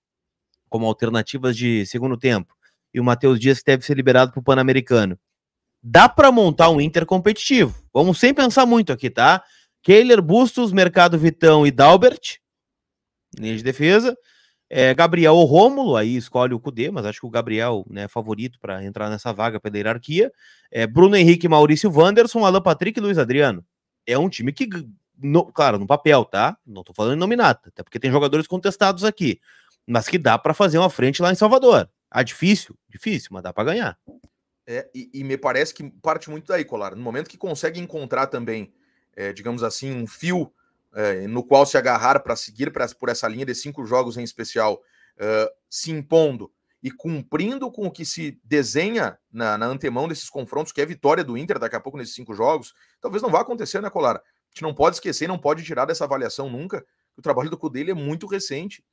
como alternativas de segundo tempo. E o Matheus Dias que deve ser liberado para o Pan-Americano. Dá para montar um Inter competitivo. Vamos sem pensar muito aqui, tá? Keiler, Bustos, Mercado Vitão e Dalbert, linha de defesa. É, Gabriel ou Rômulo, aí escolhe o Cudê, mas acho que o Gabriel né, é favorito para entrar nessa vaga pela hierarquia. É, Bruno Henrique, Maurício Wanderson, Alan Patrick e Luiz Adriano. É um time que, no, claro, no papel, tá? Não estou falando em nominata, até porque tem jogadores contestados aqui, mas que dá para fazer uma frente lá em Salvador. Ah, difícil? Difícil, mas dá para ganhar. É, e, e, me parece que parte muito daí, Colar. No momento que consegue encontrar também, é, digamos assim, um fio é, no qual se agarrar para seguir pra, por essa linha de cinco jogos em especial, eh, se impondo e cumprindo com o que se desenha na, na, antemão desses confrontos, que é a vitória do Inter daqui a pouco nesses cinco jogos, talvez não vá acontecer, né, Colara? A gente não pode esquecer, não pode tirar dessa avaliação nunca, que o trabalho do Cudê é muito recente.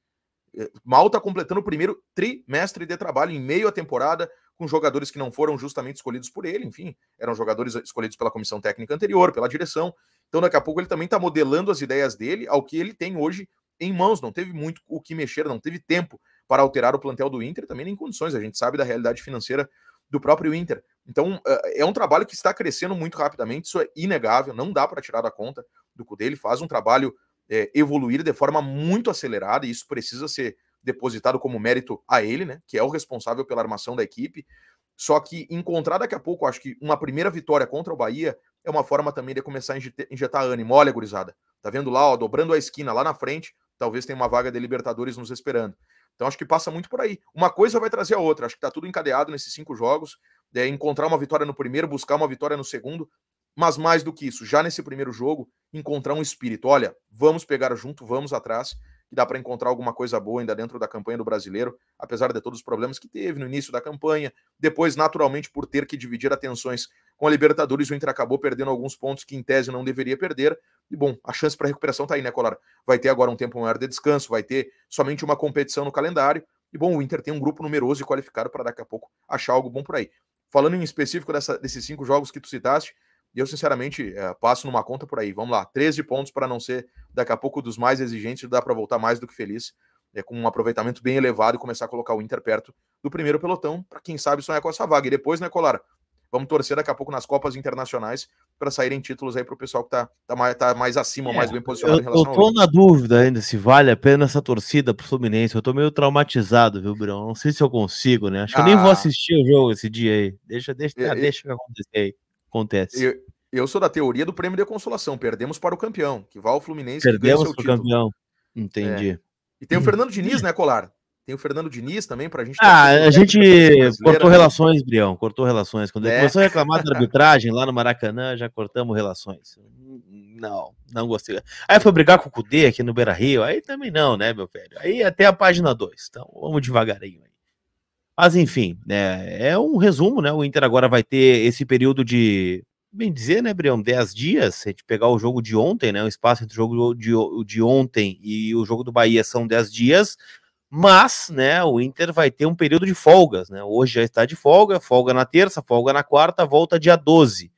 Eh, mal está completando o primeiro trimestre de trabalho em meio à temporada, com jogadores que não foram justamente escolhidos por ele, enfim, eram jogadores escolhidos pela comissão técnica anterior, pela direção. Então, daqui a pouco, ele também está modelando as ideias dele ao que ele tem hoje em mãos. Não teve muito o que mexer, não teve tempo para alterar o plantel do Inter, também nem condições. A gente sabe da realidade financeira do próprio Inter. Então, eh, é um trabalho que está crescendo muito rapidamente, isso é inegável, não dá para tirar da conta do cu dele. Faz um trabalho é, evoluir de forma muito acelerada e isso precisa ser depositado como mérito a ele, né, que é o responsável pela armação da equipe. Só que encontrar daqui a pouco, acho que uma primeira vitória contra o Bahia é uma forma também de começar a injetar ânimo. Olha, gurizada, tá vendo lá, ó, dobrando a esquina lá na frente, talvez tenha uma vaga de Libertadores nos esperando. Então acho que passa muito por aí. Uma coisa vai trazer a outra. Acho que tá tudo encadeado nesses cinco jogos. É, encontrar uma vitória no primeiro, buscar uma vitória no segundo. Mas mais do que isso, já nesse primeiro jogo, encontrar um espírito. Olha, vamos pegar junto, vamos atrás que dá para encontrar alguma coisa boa ainda dentro da campanha do brasileiro, apesar de todos os problemas que teve no início da campanha. Depois, naturalmente, por ter que dividir atenções com a Libertadores, o Inter acabou perdendo alguns pontos que, em tese, não deveria perder. E, bom, a chance para recuperação está aí, né, Colar? Vai ter agora um tempo maior de descanso, vai ter somente uma competição no calendário. E, bom, o Inter tem um grupo numeroso e qualificado para daqui a pouco achar algo bom por aí. Falando em específico dessa, desses cinco jogos que tu citaste, eu, sinceramente, é, passo numa conta por aí. Vamos lá, 13 pontos para não ser daqui a pouco dos mais exigentes, dá para voltar mais do que feliz, é, com um aproveitamento bem elevado e começar a colocar o Inter perto do primeiro pelotão, para quem sabe sonhar com essa vaga. E depois, né, Colar? Vamos torcer daqui a pouco nas Copas Internacionais para saírem títulos aí para o pessoal que tá, tá, mais, tá mais acima, é, mais bem posicionado eu, em relação Eu tô na dúvida ainda se vale a pena essa torcida pro Fluminense. Eu tô meio traumatizado, viu, Brão? Não sei se eu consigo, né? Acho ah. que eu nem vou ah. assistir o jogo esse dia aí. Deixa, deixa, e, deixa acontecer aí. Acontece. Eu, eu sou da teoria do prêmio de consolação. Perdemos para o campeão, que vai ao Fluminense. Perdemos para o campeão. Entendi. É. E tem o [LAUGHS] Fernando Diniz, né, Colar? Tem o Fernando Diniz também para a gente. Ah, a gente né, cortou né? relações, Brião, cortou relações. Quando é. ele começou a reclamar da [LAUGHS] arbitragem lá no Maracanã, já cortamos relações. Não, não gostei. Aí foi brigar com o Cudê aqui no Beira Rio, aí também não, né, meu velho? Aí até a página 2. Então vamos devagarinho aí. Mas enfim, é, é um resumo, né? O Inter agora vai ter esse período de, bem dizer, né, Brião, 10 dias. Se a gente pegar o jogo de ontem, né? O espaço entre o jogo de, de ontem e o jogo do Bahia são 10 dias. Mas, né, o Inter vai ter um período de folgas, né? Hoje já está de folga, folga na terça, folga na quarta, volta dia 12.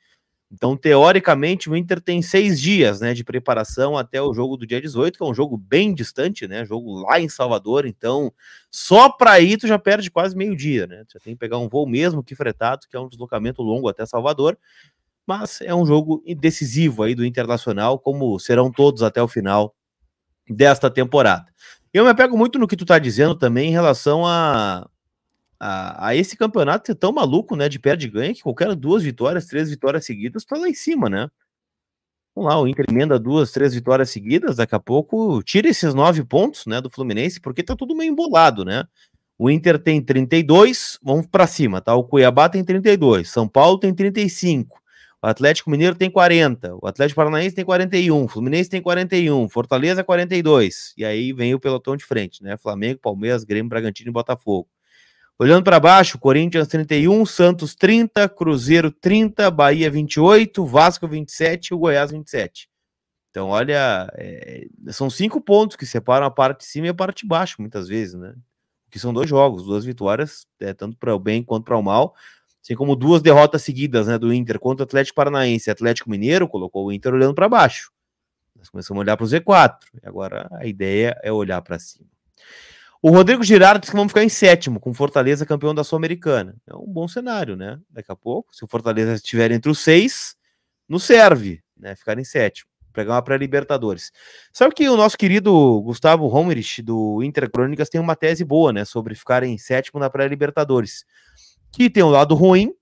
Então, teoricamente, o Inter tem seis dias né, de preparação até o jogo do dia 18, que é um jogo bem distante, né? Jogo lá em Salvador, então só para ir tu já perde quase meio-dia, né? Tu já tem que pegar um voo mesmo que fretado, que é um deslocamento longo até Salvador. Mas é um jogo decisivo aí do Internacional, como serão todos até o final desta temporada. Eu me apego muito no que tu tá dizendo também em relação a a, a, esse campeonato ser tão maluco, né? De perde e ganha, que qualquer duas vitórias, três vitórias seguidas, tá lá em cima, né? Vamos lá, o Inter emenda duas, três vitórias seguidas, daqui a pouco tira esses nove pontos, né, do Fluminense, porque tá tudo meio embolado, né? O Inter tem 32, vamos para cima, tá? O Cuiabá tem 32, São Paulo tem 35, o Atlético Mineiro tem 40, o Atlético Paranaense tem 41, Fluminense tem 41, Fortaleza 42. E aí vem o pelotão de frente, né? Flamengo, Palmeiras, Grêmio, Bragantino e Botafogo. Olhando para baixo, Corinthians 31, Santos 30, Cruzeiro 30, Bahia 28, Vasco 27 e o Goiás 27. Então, olha, é, são cinco pontos que separam a parte de cima e a parte de baixo, muitas vezes, né? Que são dois jogos, duas vitórias, é, tanto para o bem quanto para o mal, assim como duas derrotas seguidas, né? Do Inter contra o Atlético Paranaense e Atlético Mineiro, colocou o Inter olhando para baixo. Nós começamos a olhar para o Z4. Agora a ideia é olhar para cima. O Rodrigo Girardi disse que vamos ficar em sétimo, com Fortaleza campeão da Sul-Americana. É um bom cenário, né? Daqui a pouco, se o Fortaleza estiver entre os seis, não serve, né? Ficar em sétimo. Pegar uma pré-Libertadores. Sabe que o nosso querido Gustavo Homerich, do Inter Crônicas, tem uma tese boa, né? Sobre ficar em sétimo na pré-Libertadores. Que tem um lado ruim,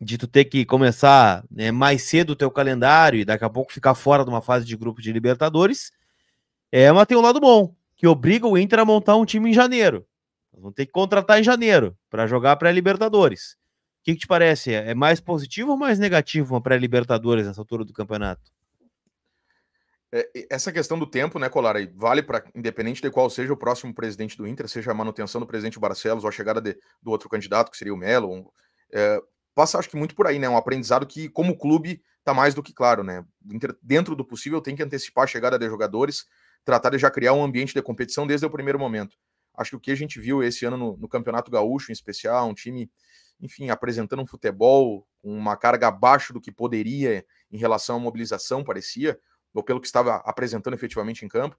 de tu ter que começar né, mais cedo o teu calendário e daqui a pouco ficar fora de uma fase de grupo de Libertadores, é, mas tem um lado bom, que obriga o Inter a montar um time em janeiro. Vão ter que contratar em janeiro para jogar pré-Libertadores. O que, que, te parece? É mais positivo ou mais negativo uma pré-Libertadores nessa altura do campeonato? É, essa questão do tempo, né, Colara, vale para, independente de qual seja o próximo presidente do Inter, seja a manutenção do presidente Barcelos ou a chegada de, do outro candidato, que seria o Melo, um, é, passa acho que muito por aí, né, um aprendizado que, como clube, tá mais do que claro, né, o Inter, dentro do possível, tem que antecipar a chegada de jogadores, tratar de já criar um ambiente de competição desde o primeiro momento. Acho que o que a gente viu esse ano no, no Campeonato Gaúcho, em especial, um time, enfim, apresentando um futebol com uma carga abaixo do que poderia em relação à mobilização, parecia, ou pelo que estava apresentando efetivamente em campo,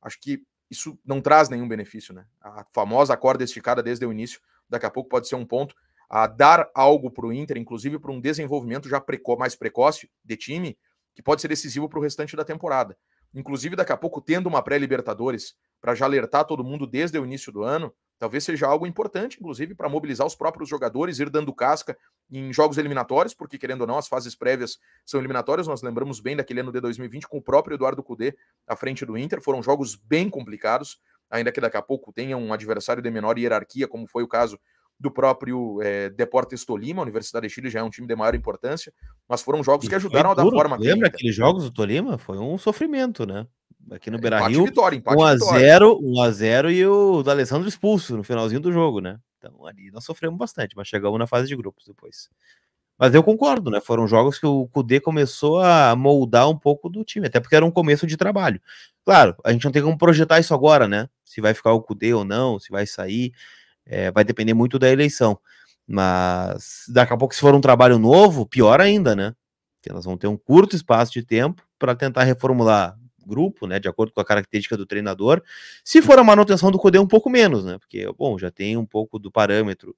acho que isso não traz nenhum benefício, né? A famosa corda esticada desde o início, daqui a pouco pode ser um ponto a dar algo para o Inter, inclusive para um desenvolvimento já preco mais precoce de time, que pode ser decisivo para o restante da temporada inclusive daqui a pouco tendo uma pré-Libertadores, para já alertar todo mundo desde o início do ano, talvez seja algo importante, inclusive, para mobilizar os próprios jogadores, ir dando casca em jogos eliminatórios, porque, querendo ou não, as fases prévias são eliminatórias. Nós lembramos bem daquele ano de 2020 com o próprio Eduardo Cudê à frente do Inter. Foram jogos bem complicados, ainda que daqui a pouco tenha um adversário de menor hierarquia, como foi o caso do próprio é, Deportes Tolima, a Universidade de Chile já é um time de maior importância, mas foram jogos que ajudaram a dar forma. Lembra aqueles jogos do Tolima? Foi um sofrimento, né? Aqui no é, Beira Rio, 1x0, 1x0 e o do Alessandro expulso no finalzinho do jogo, né? Então ali nós sofremos bastante, mas chegamos na fase de grupos depois. Mas eu concordo, né? Foram jogos que o Kudê começou a moldar um pouco do time, até porque era um começo de trabalho. Claro, a gente não tem como projetar isso agora, né? Se vai ficar o Kudê ou não, se vai sair. É, vai depender muito da eleição. Mas daqui a pouco, se for um trabalho novo, pior ainda, né? Porque nós vamos ter um curto espaço de tempo para tentar reformular grupo, né, de acordo com a característica do treinador. Se for a manutenção do Codê um pouco menos, né, porque, bom, já tem um pouco do parâmetro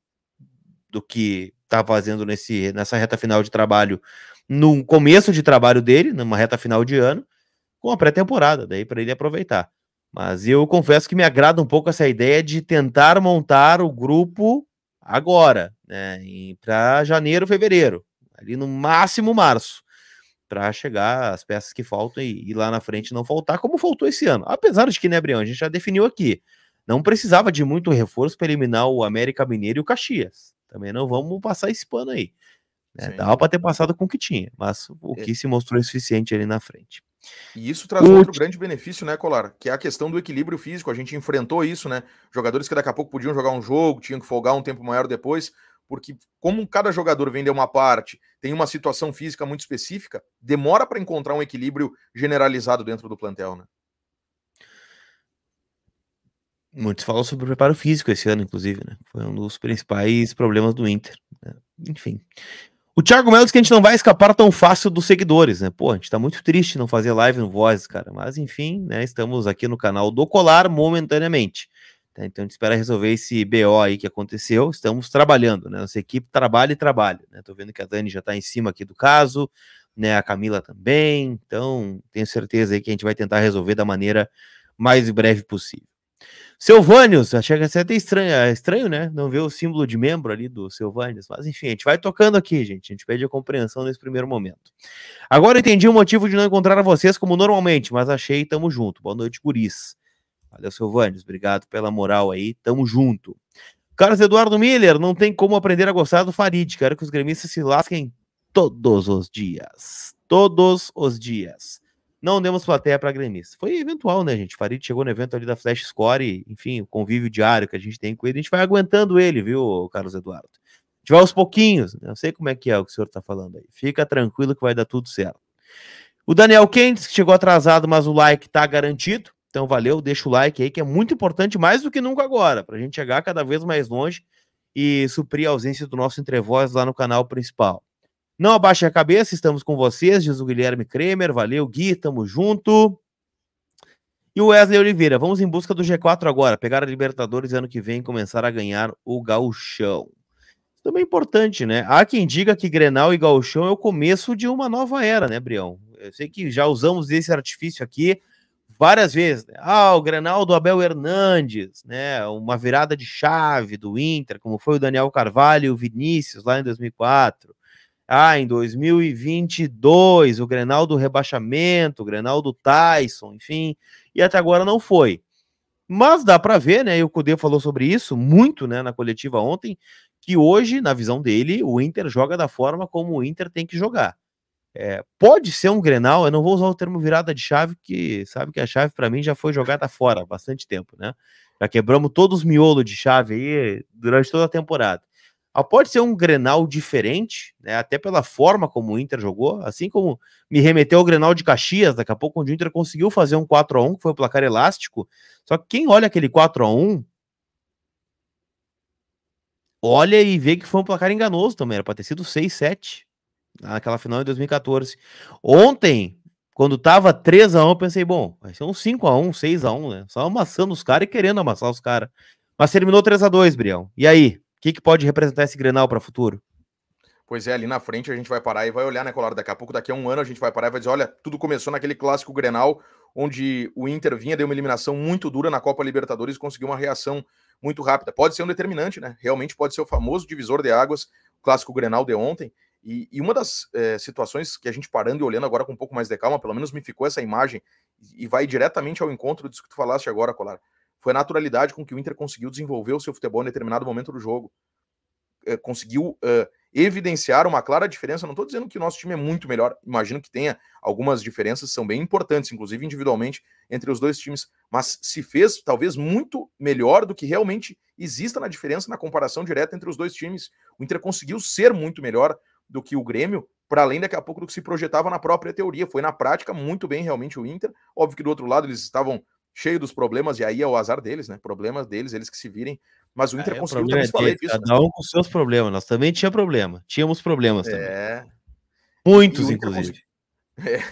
do que tá fazendo nesse, nessa reta final de trabalho, no começo de trabalho dele, numa reta final de ano, com a pré-temporada, daí para ele aproveitar. Mas eu confesso que me agrada um pouco essa ideia de tentar montar o grupo agora, né, para janeiro, fevereiro, ali no máximo março, para chegar as peças que faltam e, e, lá na frente não faltar, como faltou esse ano. Apesar de que, né, Brião, a gente já definiu aqui, não precisava de muito reforço para eliminar o América Mineiro e o Caxias. Também não vamos passar esse pano aí. Né? Dava para ter passado com o que tinha, mas o é. que é. se mostrou suficiente ali na frente. E isso traz outro grande benefício, né, Colar? Que é a questão do equilíbrio físico. A gente enfrentou isso, né? Jogadores que daqui a pouco podiam jogar um jogo, tinham que folgar um tempo maior depois, porque como cada jogador vende uma parte, tem uma situação física muito específica, demora para encontrar um equilíbrio generalizado dentro do plantel, né? Muitos falam sobre o preparo físico esse ano, inclusive, né? Foi um dos principais problemas do Inter. Né? Enfim. O Thiago Melo disse que a gente não vai escapar tão fácil dos seguidores, né? Pô, a gente tá muito triste não fazer live no Voz, cara. Mas enfim, né? Estamos aqui no canal do Colar momentaneamente. Tá? Então a gente espera resolver esse BO aí que aconteceu. Estamos trabalhando, né? Nossa equipe trabalha e trabalha. Né? Tô vendo que a Dani já tá em cima aqui do caso, né? A Camila também. Então, tenho certeza aí que a gente vai tentar resolver da maneira mais breve possível. Silvânios, achei que é até estranho, é estranho, né? Não ver o símbolo de membro ali do Silvânios, mas enfim, a gente vai tocando aqui, gente. A gente pede a compreensão nesse primeiro momento. Agora entendi o motivo de não encontrar vocês como normalmente, mas achei, tamo junto. Boa noite, guris. Valeu, Silvânios, obrigado pela moral aí, tamo junto. Carlos Eduardo Miller, não tem como aprender a gostar do Farid, quero que os gremistas se lasquem todos os dias. Todos os dias. Não demos plateia para gremista. Foi eventual, né, gente? Farid chegou no evento ali da Flash Score, e, enfim, o convívio diário que a gente tem com ele, a gente vai aguentando ele, viu, Carlos Eduardo? A gente vai aos pouquinhos, né? sei como é que é o que o senhor está falando aí. Fica tranquilo que vai dar tudo certo. O Daniel Kentes, que chegou atrasado, mas o like está garantido. Então valeu, deixa o like aí, que é muito importante, mais do que nunca agora, para a gente chegar cada vez mais longe e suprir a ausência do nosso entrevoz lá no canal principal. Não abaixe a cabeça, estamos com vocês, diz o Guilherme Kremer. Valeu, Gui, tamo junto. E o Wesley Oliveira, vamos em busca do G4 agora, pegar a Libertadores ano que vem e começar a ganhar o Gauchão. também é importante, né? Há quem diga que Grenal e Gauchão é o começo de uma nova era, né, Brião? Eu sei que já usamos esse artifício aqui várias vezes. Né? Ah, o Grenal do Abel Hernandes, né? Uma virada de chave do Inter, como foi o Daniel Carvalho e o Vinícius lá em 2004. Ah, em 2022, o Grenal do rebaixamento, o Grenal do Tyson, enfim, e até agora não foi. Mas dá para ver, né? E o Cudê falou sobre isso muito, né, na coletiva ontem, que hoje, na visão dele, o Inter joga da forma como o Inter tem que jogar. É, pode ser um Grenal, eu não vou usar o termo virada de chave, que sabe que a chave para mim já foi jogada fora há bastante tempo, né? Já quebramos todos os miolos de chave aí durante toda a temporada. Ah, pode ser um Grenal diferente, né, até pela forma como o Inter jogou, assim como me remeteu ao Grenal de Caxias, daqui a pouco, onde o Inter conseguiu fazer um 4 a 1 que foi o placar elástico. Só que quem olha aquele 4 a 1 olha e vê que foi um placar enganoso também, era para ter sido 6 7 naquela final de 2014. Ontem, quando tava 3 a 1 pensei, bom, vai ser um 5 a 1 6 a 1 né? Só amassando os caras e querendo amassar os caras. Mas terminou 3 a 2 Brião. E aí? O que, que pode representar esse Grenal para o futuro? Pois é, ali na frente a gente vai parar e vai olhar, né, Colar? Daqui a pouco, daqui a um ano, a gente vai parar e vai dizer: olha, tudo começou naquele clássico Grenal, onde o Inter vinha, deu uma eliminação muito dura na Copa Libertadores e conseguiu uma reação muito rápida. Pode ser um determinante, né? Realmente pode ser o famoso divisor de águas, o clássico Grenal de ontem. E, e uma das é, situações que a gente parando e olhando agora com um pouco mais de calma, pelo menos me ficou essa imagem, e vai diretamente ao encontro disso que tu falaste agora, Colar. Foi a naturalidade com que o Inter conseguiu desenvolver o seu futebol em determinado momento do jogo. É, conseguiu uh, evidenciar uma clara diferença. Não estou dizendo que o nosso time é muito melhor, imagino que tenha algumas diferenças, são bem importantes, inclusive individualmente, entre os dois times, mas se fez talvez muito melhor do que realmente exista na diferença, na comparação direta entre os dois times. O Inter conseguiu ser muito melhor do que o Grêmio, para além daqui a pouco do que se projetava na própria teoria. Foi na prática muito bem realmente o Inter. Óbvio que do outro lado eles estavam cheio dos problemas, e aí é o azar deles, né? Problemas deles, eles que se virem. Mas o Inter ah, é, conseguiu também é falei disso. Cada né? um com seus problemas, nós também tinha problema. Tínhamos problemas também. É... Muitos, inclusive. [LAUGHS]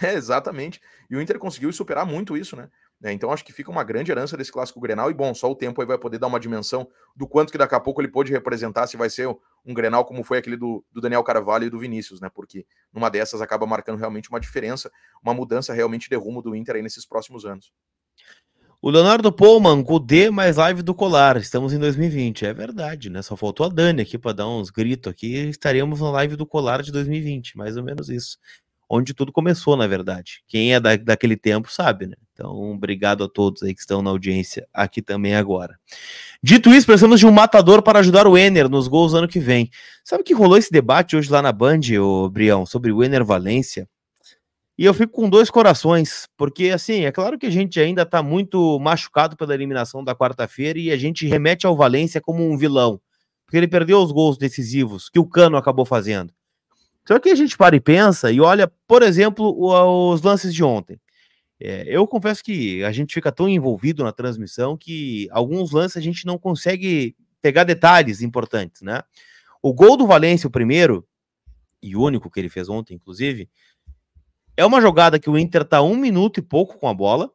É, exatamente. E o Inter conseguiu superar muito isso, né? É, então acho que fica uma grande herança desse clássico Grenal e bom, só o tempo aí vai poder dar uma dimensão do quanto que daqui a pouco ele pode representar se vai ser um Grenal como foi aquele do, do, Daniel Carvalho e do Vinícius, né? Porque numa dessas acaba marcando realmente uma diferença, uma mudança realmente de rumo do Inter aí nesses próximos anos. O Leonardo Pullman, D mais live do Colar. Estamos em 2020. É verdade, né? Só faltou a Dani aqui para dar uns gritos aqui. Estaríamos na live do Colar de 2020, mais ou menos isso. Onde tudo começou, na verdade. Quem é da, daquele tempo sabe, né? Então, obrigado a todos aí que estão na audiência aqui também agora. Dito isso, precisamos de um matador para ajudar o Ener nos gols ano que vem. Sabe que rolou esse debate hoje lá na Band, ô Brião, sobre o Ener Valência? E eu fico com dois corações, porque assim, é claro que a gente ainda está muito machucado pela eliminação da quarta-feira e a gente remete ao Valência como um vilão, porque ele perdeu os gols decisivos que o Cano acabou fazendo. Só que a gente para e pensa e olha, por exemplo, os lances de ontem. É, eu confesso que a gente fica tão envolvido na transmissão que alguns lances a gente não consegue pegar detalhes importantes, né? O gol do Valência, o primeiro, e único que ele fez ontem, inclusive, é uma jogada que o Inter tá um minuto e pouco com a bola,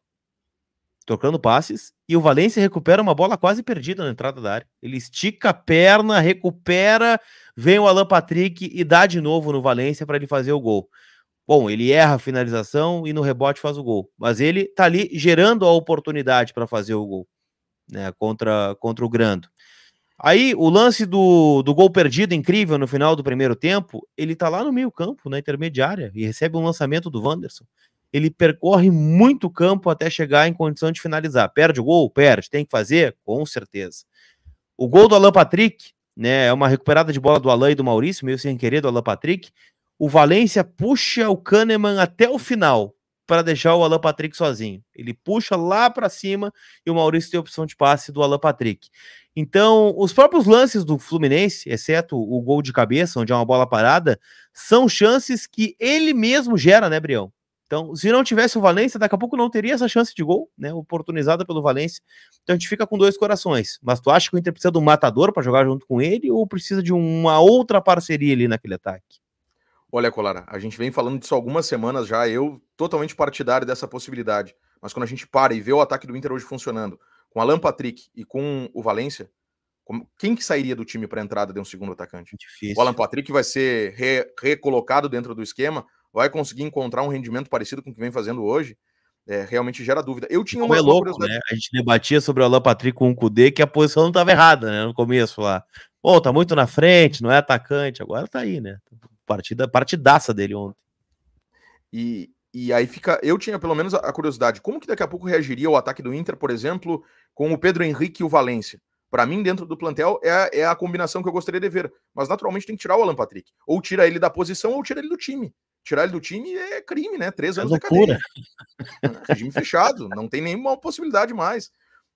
trocando passes, e o Valencia recupera uma bola quase perdida na entrada da área. Ele estica a perna, recupera, vem o Alan Patrick e dá de novo no Valencia para ele fazer o gol. Bom, ele erra a finalização e no rebote faz o gol, mas ele tá ali gerando a oportunidade para fazer o gol, né, contra contra o Grando. Aí o lance do, do gol perdido incrível no final do primeiro tempo, ele tá lá no meio campo, na intermediária, e recebe um lançamento do Wanderson. Ele percorre muito campo até chegar em condição de finalizar. Perde o gol? Perde. Tem que fazer? Com certeza. O gol do Alan Patrick, né, é uma recuperada de bola do Alan e do Maurício, meio sem querer do Alan Patrick. O Valência puxa o Kahneman até o final, para deixar o Alan Patrick sozinho. Ele puxa lá para cima e o Maurício tem a opção de passe do Alan Patrick. Então, os próprios lances do Fluminense, exceto o gol de cabeça, onde é uma bola parada, são chances que ele mesmo gera, né, Brião? Então, se não tivesse o Valência, daqui a pouco não teria essa chance de gol, né? Oportunizada pelo Valência. Então a gente fica com dois corações. Mas tu acha que o Inter precisa de um matador para jogar junto com ele ou precisa de uma outra parceria ali naquele ataque? Olha, Colara, a gente vem falando disso algumas semanas já, eu totalmente partidário dessa possibilidade. Mas quando a gente para e vê o ataque do Inter hoje funcionando, com Alan Patrick e com o Valência, quem que sairia do time para a entrada de um segundo atacante? Difícil. O Alan Patrick vai ser re, recolocado dentro do esquema, vai conseguir encontrar um rendimento parecido com o que vem fazendo hoje. É, realmente gera dúvida. Eu tinha uma é louco, né? A gente debatia sobre o Alan Patrick com o Kudê que a posição não estava errada, né? No começo lá. Pô, tá muito na frente, não é atacante, agora tá aí, né? Partida, partidaça dele ontem. E, e aí fica. Eu tinha pelo menos a curiosidade. Como que daqui a pouco reagiria o ataque do Inter, por exemplo, com o Pedro Henrique e o Valência? Para mim, dentro do plantel, é a, é a combinação que eu gostaria de ver. Mas naturalmente tem que tirar o Alan Patrick. Ou tira ele da posição, ou tira ele do time. Tirar ele do time é crime, né? Três é anos é loucura. da cadeia. Regime fechado, não tem nenhuma possibilidade mais.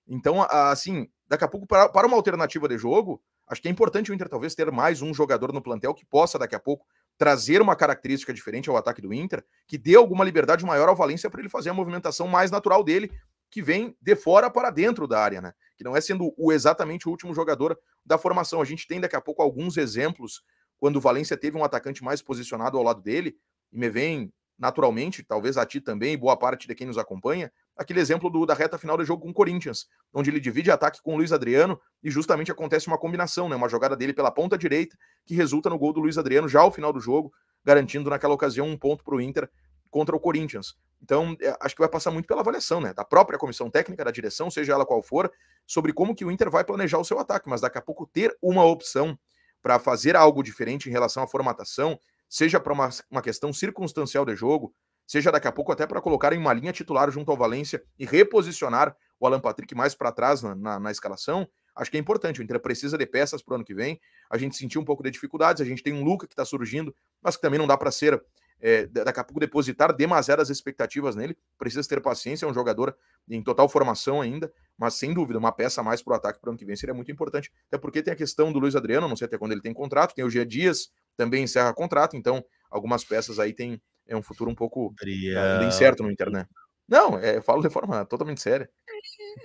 Então, assim, daqui a pouco, para uma alternativa de jogo, acho que é importante o Inter talvez ter mais um jogador no plantel que possa, daqui a pouco, trazer uma característica diferente ao ataque do Inter, que dê alguma liberdade maior ao Valência para ele fazer a movimentação mais natural dele, que vem de fora para dentro da área, né? Que não é sendo o exatamente o último jogador da formação. A gente tem daqui a pouco alguns exemplos quando o Valência teve um atacante mais posicionado ao lado dele, e me vem naturalmente, talvez a ti também, boa parte de quem nos acompanha, aquele exemplo do, da reta final do jogo com o Corinthians, onde ele divide ataque com o Luiz Adriano e justamente acontece uma combinação, né, uma jogada dele pela ponta direita que resulta no gol do Luiz Adriano já ao final do jogo, garantindo naquela ocasião um ponto para o Inter contra o Corinthians. Então, é, acho que vai passar muito pela avaliação, né? Da própria comissão técnica, da direção, seja ela qual for, sobre como que o Inter vai planejar o seu ataque, mas daqui a pouco ter uma opção para fazer algo diferente em relação à formatação, seja para uma, uma questão circunstancial de jogo, seja daqui a pouco até para colocar em uma linha titular junto ao Valência e reposicionar o Alan Patrick mais para trás na, na, na, escalação, acho que é importante. O Inter precisa de peças para o ano que vem. A gente sentiu um pouco de dificuldades, a gente tem um Luca que está surgindo, mas que também não dá para ser. É, daqui a pouco depositar demasiadas expectativas nele, precisa ter paciência, é um jogador em total formação ainda, mas sem dúvida, uma peça a mais para o ataque para o ano que vem seria muito importante, até porque tem a questão do Luiz Adriano, não sei até quando ele tem contrato, tem o Gia Dias, também encerra contrato, então algumas peças aí tem, é um futuro um pouco uh, incerto no internet. Né? Não, é, eu falo de forma totalmente séria.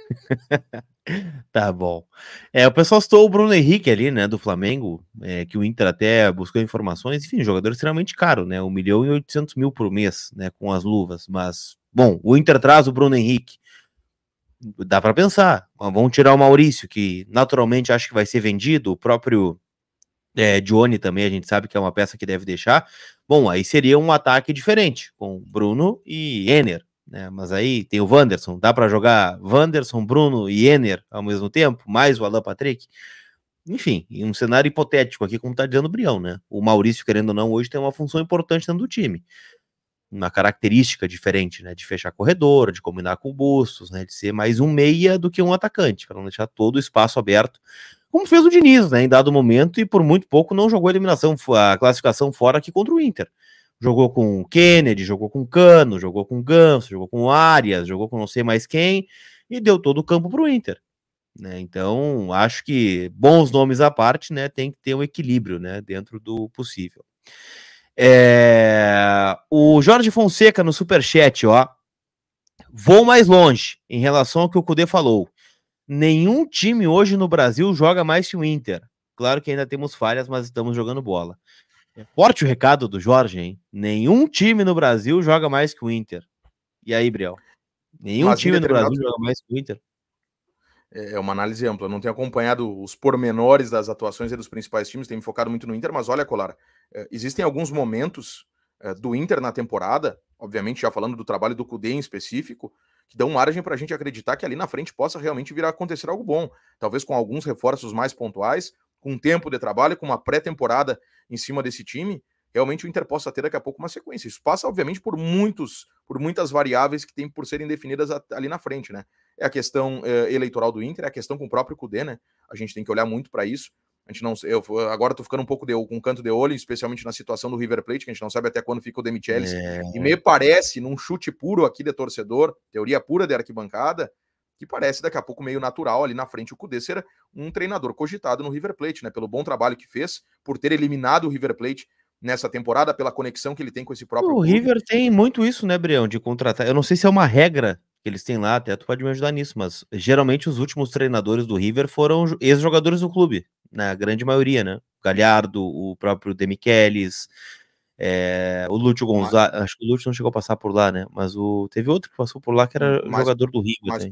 [LAUGHS] tá bom. É, o pessoal citou o Bruno Henrique ali, né, do Flamengo, é, que o Inter até buscou informações. Enfim, jogador extremamente caro, né, 1 milhão e 800 mil por mês, né, com as luvas. Mas, bom, o Inter traz o Bruno Henrique. Dá para pensar. Vamos tirar o Maurício, que naturalmente acho que vai ser vendido. O próprio é, Johnny também, a gente sabe que é uma peça que deve deixar. Bom, aí seria um ataque diferente, com Bruno e Ener. Né? Mas aí tem o Wanderson, dá para jogar Wanderson, Bruno e Ener ao mesmo tempo, mais o Alan Patrick. Enfim, um cenário hipotético aqui, como está dizendo o Brião, né? O Maurício, querendo ou não, hoje tem uma função importante dentro do time. Uma característica diferente, né? De fechar corredor, de combinar com bustos, né? De ser mais um meia do que um atacante, para não deixar todo o espaço aberto como fez o Diniz, né, em dado momento, e por muito pouco não jogou a eliminação, a classificação fora aqui contra o Inter. Jogou com o Kennedy, jogou com o Cano, jogou com o Ganso, jogou com o Arias, jogou com não sei mais quem, e deu todo o campo para o Inter. Né? Então, acho que bons nomes à parte, né, tem que ter um equilíbrio né, dentro do possível. É... O Jorge Fonseca no superchat, ó. Vou mais longe em relação ao que o Cudê falou. Nenhum time hoje no Brasil joga mais que o Inter. Claro que ainda temos falhas, mas estamos jogando bola. É forte o recado do Jorge, hein? Nenhum time no Brasil joga mais que o Inter. E aí, Briel? Nenhum mas time no Brasil joga mais que o Inter. É, é uma análise ampla. Eu não tenho acompanhado os pormenores das atuações dos principais times, tenho me focado muito no Inter, mas olha, Colar, é, existem alguns momentos do Inter na temporada, obviamente já falando do trabalho do Cudê em específico, que dão margem para a gente acreditar que ali na frente possa realmente vir a acontecer algo bom. Talvez com alguns reforços mais pontuais, com tempo de trabalho, com uma pré-temporada em cima desse time, realmente o Inter possa ter daqui a pouco uma sequência. Isso passa, obviamente, por muitos, por muitas variáveis que tem por serem definidas ali na frente, né? É a questão é, eleitoral do Inter, é a questão com o próprio Cudê, né? A gente tem que olhar muito para isso. A gente não, eu agora tô ficando um pouco de, com um canto de olho, especialmente na situação do River Plate, que a gente não sabe até quando fica o Demichelis. É. E me parece, num chute puro aqui de torcedor, teoria pura de arquibancada, que parece daqui a pouco meio natural ali na frente o Cudê ser um treinador cogitado no River Plate, né? Pelo bom trabalho que fez, por ter eliminado o River Plate nessa temporada, pela conexão que ele tem com esse próprio. O clube. River tem muito isso, né, Brião, de contratar. Eu não sei se é uma regra que eles têm lá, até tu pode me ajudar nisso, mas geralmente os últimos treinadores do River foram ex-jogadores do clube, na grande maioria, né? O Galhardo, o próprio Demichelis, é, eh, o Lúcio Gonzalez, acho que o Lúcio não chegou a passar por lá, né? Mas o teve outro que passou por lá que era mas, jogador do River. Mas,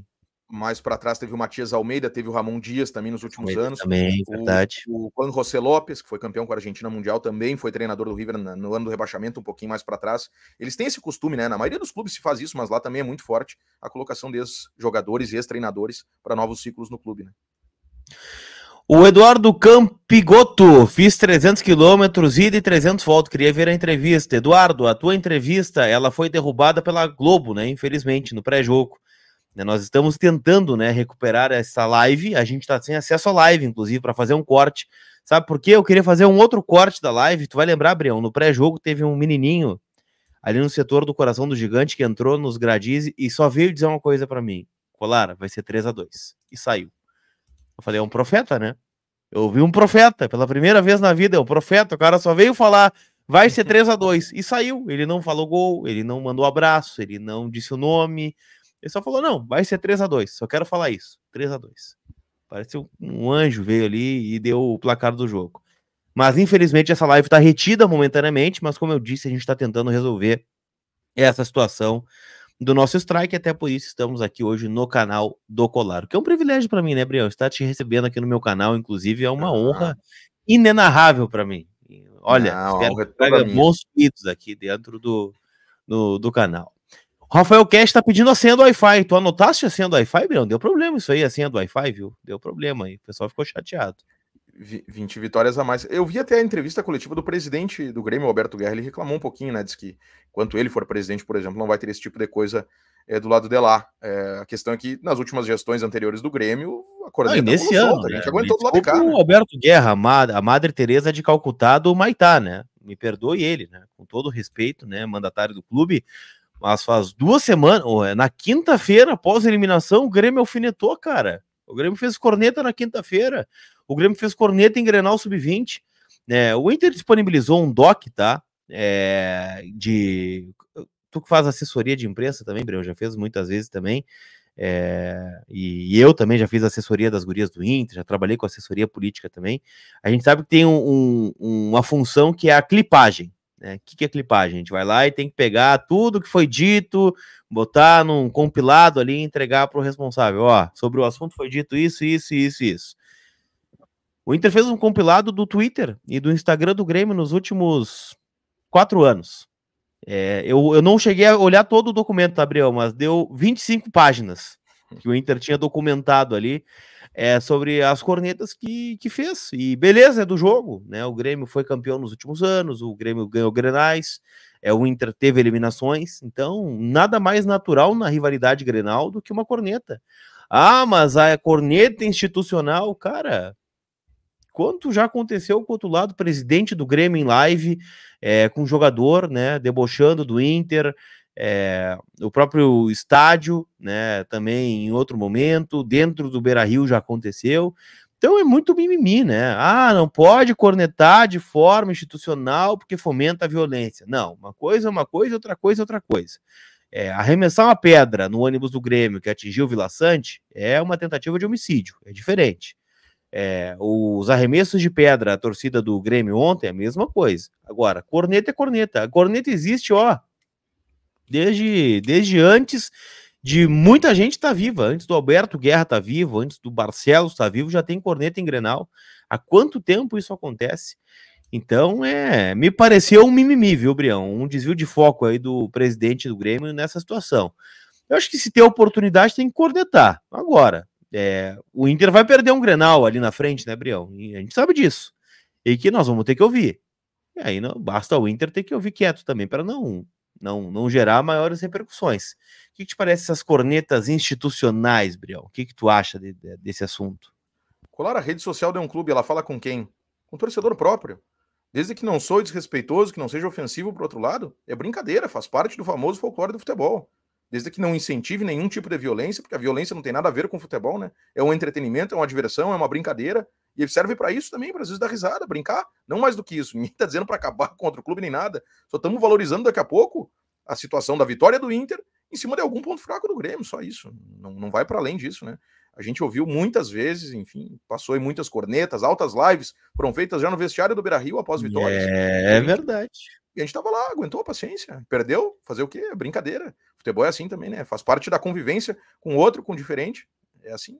mais para trás teve o Matias Almeida, teve o Ramon Dias também nos últimos Almeida anos. Também, o, verdade. O Juan José Lopes, que foi campeão com a Argentina Mundial, também foi treinador do River no ano do rebaixamento, um pouquinho mais para trás. Eles têm esse costume, né? Na maioria dos clubes se faz isso, mas lá também é muito forte a colocação desses jogadores e ex-treinadores para novos ciclos no clube, né? O Eduardo Campigoto, fiz 300 quilômetros, ida e 300 volta. Queria ver a entrevista. Eduardo, a tua entrevista, ela foi derrubada pela Globo, né? Infelizmente, no pré-jogo. Né? Nós estamos tentando né, recuperar essa live, a gente está sem acesso à live, inclusive, para fazer um corte. Sabe por quê? Eu queria fazer um outro corte da live. Tu vai lembrar, Brião, no pré-jogo teve um menininho ali no setor do coração do gigante que entrou nos gradis e só veio dizer uma coisa para mim. Colar, vai ser 3 a 2 E saiu. Eu falei, é um profeta, né? Eu ouvi um profeta, pela primeira vez na vida, é um profeta. O cara só veio falar, vai ser 3 a 2 E saiu. Ele não falou gol, ele não mandou abraço, ele não disse o nome, ele só falou: não, vai ser 3 a 2 Só quero falar isso. 3 a 2 Parece um anjo veio ali e deu o placar do jogo. Mas infelizmente essa live está retida momentaneamente, mas como eu disse, a gente está tentando resolver essa situação do nosso strike, até por isso estamos aqui hoje no canal do Colar, que é um privilégio para mim, né, Brião? Estar te recebendo aqui no meu canal, inclusive, é uma ah. honra inenarrável para mim. Olha, Não, é traga bons aqui dentro do, do, do canal. Rafael Cash tá pedindo a senha do Wi-Fi. Tu anotaste a senha do Wi-Fi, Brão? Deu problema isso aí, a senha do Wi-Fi, viu? Deu problema aí. O pessoal ficou chateado. 20 vitórias a mais. Eu vi até a entrevista coletiva do presidente do Grêmio, Alberto Guerra, ele reclamou um pouquinho, né? Diz que enquanto ele for presidente, por exemplo, não vai ter esse tipo de coisa é, do lado de lá. É, a questão é que nas últimas gestões anteriores do Grêmio, a coordenação não, nesse ano, solta, né? a gente né? aguentou do lado de cá. O né? Alberto Guerra, a Madre Teresa de Calcutá do Maitá, né? Me perdoe ele, né? Com todo respeito, né? Mandatário do clube, mas faz duas semanas, é na quinta-feira, após a eliminação, o Grêmio alfinetou, cara. O Grêmio fez corneta na quinta-feira. O Grêmio fez corneta em Grenal Sub-20. É, o Inter disponibilizou um doc, tá? É, de. Tu que faz assessoria de imprensa também, Breno, já fez muitas vezes também. É, e, eu também já fiz assessoria das gurias do Inter, já trabalhei com assessoria política também. A gente sabe que tem um, um, uma função que é a clipagem né? O que, que é clipagem? A gente vai lá e tem que pegar tudo que foi dito, botar num compilado ali e entregar para o responsável. Ó, sobre o assunto foi dito isso, isso, isso, isso. O Inter fez um compilado do Twitter e do Instagram do Grêmio nos últimos quatro anos. É, eu, eu não cheguei a olhar todo o documento, Gabriel, mas deu 25 páginas que o Inter tinha documentado ali é, sobre as cornetas que, que fez. E beleza, é do jogo, né? O Grêmio foi campeão nos últimos anos, o Grêmio ganhou Grenais, é, o Inter teve eliminações, então nada mais natural na rivalidade Grenal do que uma corneta. Ah, mas a corneta institucional, cara, quanto já aconteceu com o outro lado, presidente do Grêmio em live, é, com jogador, né, debochando do Inter, é, o próprio estádio, né, também em outro momento, dentro do Beira Rio já aconteceu. Então é muito mimimi, né? Ah, não pode cornetar de forma institucional porque fomenta a violência. Não, uma coisa é uma coisa, outra coisa é outra coisa. É, arremessar uma pedra no ônibus do Grêmio que atingiu o Vila Sante é uma tentativa de homicídio, é diferente. É, os arremessos de pedra, à torcida do Grêmio ontem, é a mesma coisa. Agora, corneta é corneta. A corneta existe, ó, Desde, desde antes de muita gente estar tá viva, antes do Alberto Guerra estar tá vivo, antes do Barcelos estar tá vivo, já tem corneta em Grenal. Há quanto tempo isso acontece? Então, é, me pareceu um mimimi, viu, Brião? Um desvio de foco aí do presidente do Grêmio nessa situação. Eu acho que se tem oportunidade, tem que cornetar. Agora, é, o Inter vai perder um Grenal ali na frente, né, Brião? E a gente sabe disso. E que nós vamos ter que ouvir. E aí não, basta o Inter ter que ouvir quieto também para não não, não gerar maiores repercussões. O que, que te parece essas cornetas institucionais, Briel? O que, que tu acha de, de, desse assunto? Colar a rede social de um clube, ela fala com quem? Com o torcedor próprio. Desde que não sou desrespeitoso, que não seja ofensivo para outro lado, é brincadeira, faz parte do famoso folclore do futebol. Desde que não incentive nenhum tipo de violência, porque a violência não tem nada a ver com o futebol, né? É um entretenimento, é uma diversão, é uma brincadeira. E ele serve para isso também, para às vezes dar risada, brincar. Não mais do que isso. [LAUGHS] Ninguém está dizendo para acabar contra o clube nem nada. Só estamos valorizando daqui a pouco a situação da vitória do Inter em cima de algum ponto fraco do Grêmio, só isso. Não, não vai para além disso, né? A gente ouviu muitas vezes, enfim, passou em muitas cornetas, altas lives foram feitas já no vestiário do Beira Rio após vitórias. É, é verdade. E a gente estava lá, aguentou a paciência, perdeu, fazer o quê? É brincadeira. Futebol é assim também, né? Faz parte da convivência com outro, com diferente. É assim.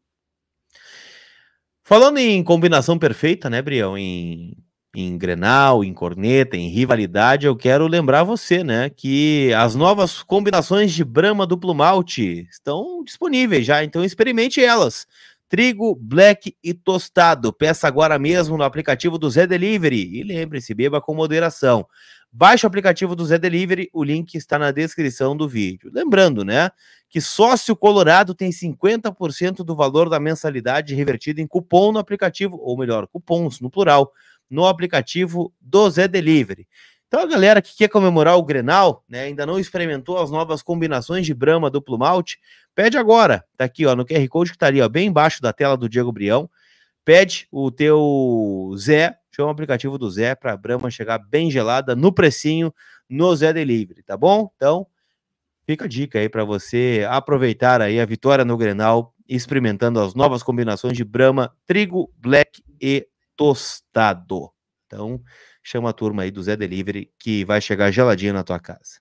Falando em combinação perfeita, né, Brião? Em, em Grenal, em corneta, em rivalidade, eu quero lembrar você, né, que as novas combinações de Brahma duplo malte estão disponíveis já, então experimente elas. Trigo, black e tostado. Peça agora mesmo no aplicativo do Zé Delivery e lembre-se, beba com moderação. Baixe o aplicativo do Zé Delivery, o link está na descrição do vídeo. Lembrando, né, que sócio colorado tem 50% do valor da mensalidade revertido em cupom no aplicativo, ou melhor, cupons no plural, no aplicativo do Zé Delivery. Então a galera que quer comemorar o Grenal, né, ainda não experimentou as novas combinações de Brahma duplo malte, pede agora. Tá aqui, ó, no QR Code que tá ali, ó, bem embaixo da tela do Diego Brião. Pede o teu Zé, chama o aplicativo do Zé para Brahma chegar bem gelada no precinho no Zé Delivery, tá bom? Então, Fica a dica aí para você aproveitar aí a vitória no Grenal, experimentando as novas combinações de Brahma, trigo, black e tostado. Então, chama a turma aí do Zé Delivery que vai chegar geladinho na tua casa.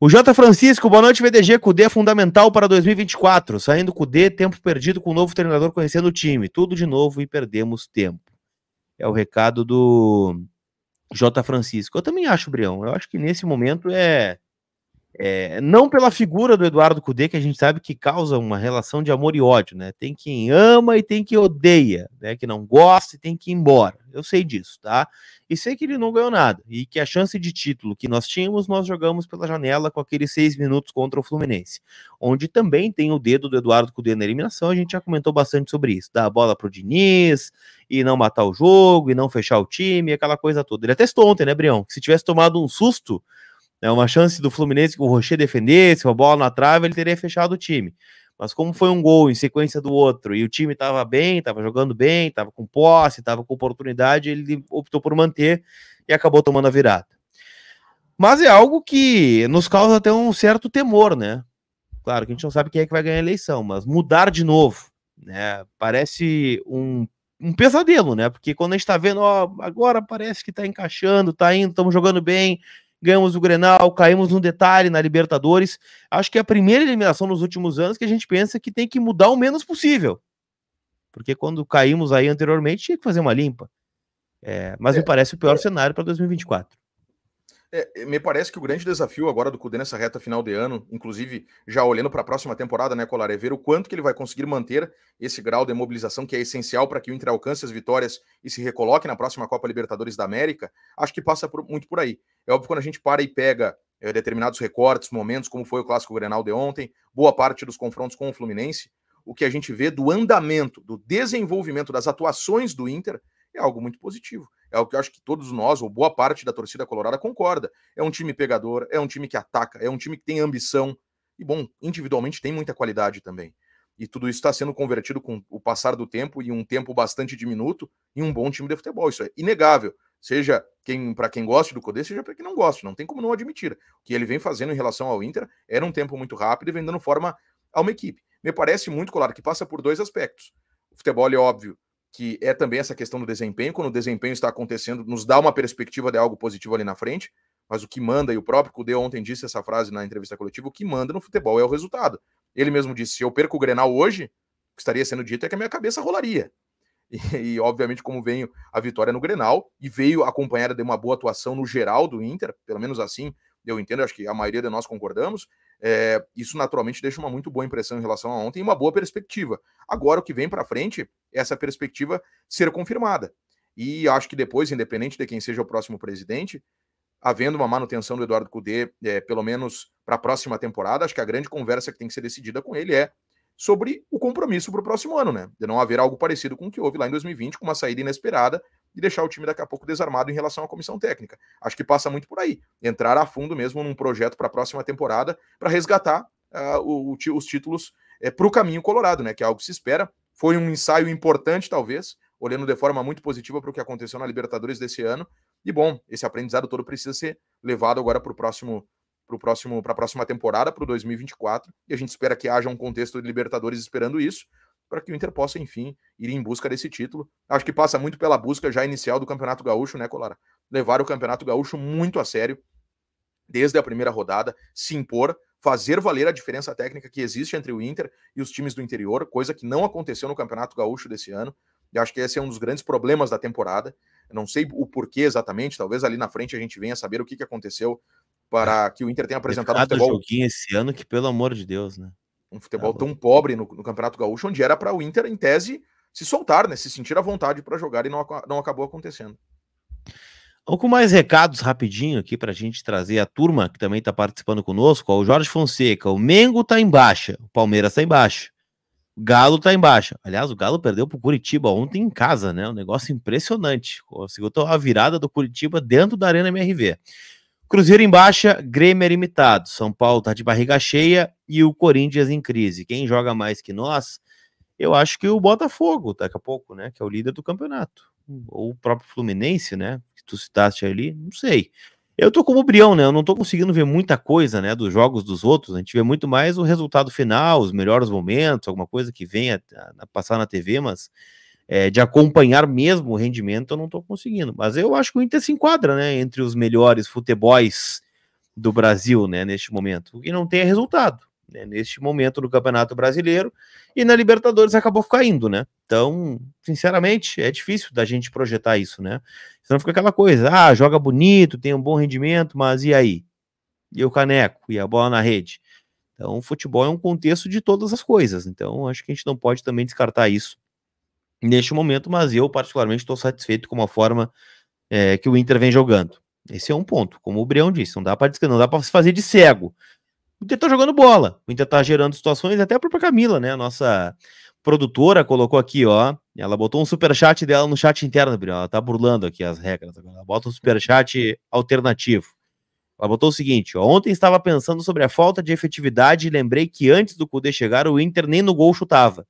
O J. Francisco, boa noite, VDG. Cudê é fundamental para 2024. Saindo Cudê, tempo perdido com o novo treinador conhecendo o time. Tudo de novo e perdemos tempo. É o recado do J. Francisco. Eu também acho, Brião. Eu acho que nesse momento é é, não pela figura do Eduardo Cudê, que a gente sabe que causa uma relação de amor e ódio, né? Tem quem ama e tem quem odeia, né? Que não gosta e tem que ir embora. Eu sei disso, tá? E sei que ele não ganhou nada e que a chance de título que nós tínhamos, nós jogamos pela janela com aqueles seis minutos contra o Fluminense, onde também tem o dedo do Eduardo Cudê na eliminação. A gente já comentou bastante sobre isso: dar a bola pro Diniz e não matar o jogo e não fechar o time, aquela coisa toda. Ele até testou ontem, né, Brião? Que se tivesse tomado um susto né? Uma chance do Fluminense que o Rocher defendesse, com a bola na trave, ele teria fechado o time. Mas como foi um gol em sequência do outro e o time estava bem, estava jogando bem, estava com posse, estava com oportunidade, ele optou por manter e acabou tomando a virada. Mas é algo que nos causa até um certo temor, né? Claro que a gente não sabe quem é que vai ganhar a eleição, mas mudar de novo, né? Parece um, um pesadelo, né? Porque quando a gente está vendo, ó, agora parece que está encaixando, está indo, estamos jogando bem, ganhamos o Grenal, caímos num detalhe na Libertadores. Acho que é a primeira eliminação nos últimos anos que a gente pensa que tem que mudar o menos possível. Porque quando caímos aí anteriormente, tinha que fazer uma limpa. É, mas é, me parece o pior é. cenário para 2024. É, é, me parece que o grande desafio agora do Cudê nessa reta final de ano, inclusive já olhando para a próxima temporada, né, Colar, é ver o quanto que ele vai conseguir manter esse grau de mobilização que é essencial para que o Inter alcance as vitórias e se recoloque na próxima Copa Libertadores da América. Acho que passa por, muito por aí. É óbvio quando a gente para e pega é, determinados recortes, momentos, como foi o Clássico Grenal de ontem, boa parte dos confrontos com o Fluminense, o que a gente vê do andamento, do desenvolvimento das atuações do Inter é algo muito positivo. É o que eu acho que todos nós, ou boa parte da torcida colorada, concorda. É um time pegador, é um time que ataca, é um time que tem ambição. E, bom, individualmente tem muita qualidade também. E tudo isso está sendo convertido com o passar do tempo e um tempo bastante diminuto em um bom time de futebol. Isso é inegável. Seja quem para quem gosta do Codê, seja para quem não gosta. Não tem como não admitir. O que ele vem fazendo em relação ao Inter era um tempo muito rápido e vem dando forma a uma equipe. Me parece muito, claro, que passa por dois aspectos. O futebol é óbvio, que é também essa questão do desempenho, quando o desempenho está acontecendo, nos dá uma perspectiva de algo positivo ali na frente, mas o que manda, e o próprio Cudê ontem disse essa frase na entrevista coletiva, o que manda no futebol é o resultado. Ele mesmo disse, se eu perco o Grenal hoje, o que estaria sendo dito é que a minha cabeça rolaria. [LAUGHS] E, e obviamente, como veio a vitória no Grenal, e veio acompanhada de uma boa atuação no geral do Inter, pelo menos assim eu entendo, acho que a maioria de nós concordamos, é, isso naturalmente deixa uma muito boa impressão em relação a ontem e uma boa perspectiva. Agora, o que vem para frente é essa perspectiva ser confirmada. E acho que depois, independente de quem seja o próximo presidente, havendo uma manutenção do Eduardo Cudê, é, pelo menos para a próxima temporada, acho que a grande conversa que tem que ser decidida com ele é sobre o compromisso para o próximo ano, né? De não haver algo parecido com o que houve lá em 2020, com uma saída inesperada, e deixar o time daqui a pouco desarmado em relação à comissão técnica. Acho que passa muito por aí. Entrar a fundo mesmo num projeto para a próxima temporada para resgatar uh, o, o, os títulos eh, para o caminho colorado, né? Que é algo que se espera. Foi um ensaio importante, talvez, olhando de forma muito positiva para o que aconteceu na Libertadores desse ano. E bom, esse aprendizado todo precisa ser levado agora para o próximo para próximo, a próxima temporada, para o 2024, e a gente espera que haja um contexto de Libertadores esperando isso, para que o Inter possa, enfim, ir em busca desse título. Acho que passa muito pela busca já inicial do Campeonato Gaúcho, né, Colara? Levar o Campeonato Gaúcho muito a sério, desde a primeira rodada, se impor, fazer valer a diferença técnica que existe entre o Inter e os times do interior, coisa que não aconteceu no Campeonato Gaúcho desse ano. E acho que esse é um dos grandes problemas da temporada. Eu não sei o porquê exatamente, talvez ali na frente a gente venha saber o que, que aconteceu para é. que o Inter tenha apresentado Mercado um futebol. joguinho esse ano que, pelo amor de Deus, né? Um futebol tá tão pobre no, no, Campeonato Gaúcho, onde era para o Inter, em tese, se soltar, né? Se sentir à vontade para jogar e não, não acabou acontecendo. Vamos com mais recados rapidinho aqui para a gente trazer a turma que também está participando conosco. Ó, o Jorge Fonseca, o Mengo está em baixa, o Palmeiras está em baixa, o Galo está em baixa. Aliás, o Galo perdeu para o Curitiba ontem em casa, né? Um negócio impressionante. Conseguiu a virada do Curitiba dentro da Arena MRV. Cruzeiro em baixa, Grêmio é limitado. São Paulo tá de barriga cheia e o Corinthians em crise. Quem joga mais que nós? Eu acho que o Botafogo, daqui a pouco, né? Que é o líder do campeonato. Ou o próprio Fluminense, né? Que tu citaste ali, não sei. Eu tô como o Brião, né? Eu não tô conseguindo ver muita coisa, né? Dos jogos dos outros. A gente vê muito mais o resultado final, os melhores momentos, alguma coisa que venha a passar na TV, mas é, de acompanhar mesmo o rendimento, eu não estou conseguindo. Mas eu acho que o Inter se enquadra, né, entre os melhores futebols do Brasil, né, neste momento. E não tem é resultado, né, neste momento no Campeonato Brasileiro e na Libertadores acabou caindo, né? Então, sinceramente, é difícil da gente projetar isso, né? Senão fica aquela coisa, ah, joga bonito, tem um bom rendimento, mas e aí? E o caneco? E a bola na rede? Então, o futebol é um contexto de todas as coisas. Então, acho que a gente não pode também descartar isso neste momento, mas eu particularmente estou satisfeito com a forma é, que o Inter vem jogando. Esse é um ponto, como o Brião disse, não dá para não dá para se fazer de cego. O Inter está jogando bola, o Inter está gerando situações, até a própria Camila, né, a nossa produtora colocou aqui, ó, ela botou um super chat dela no chat interno, Brião, ela tá burlando aqui as regras, ela bota um super chat alternativo. Ela botou o seguinte: ó, ontem estava pensando sobre a falta de efetividade e lembrei que antes do Cudê chegar, o Inter nem no gol chutava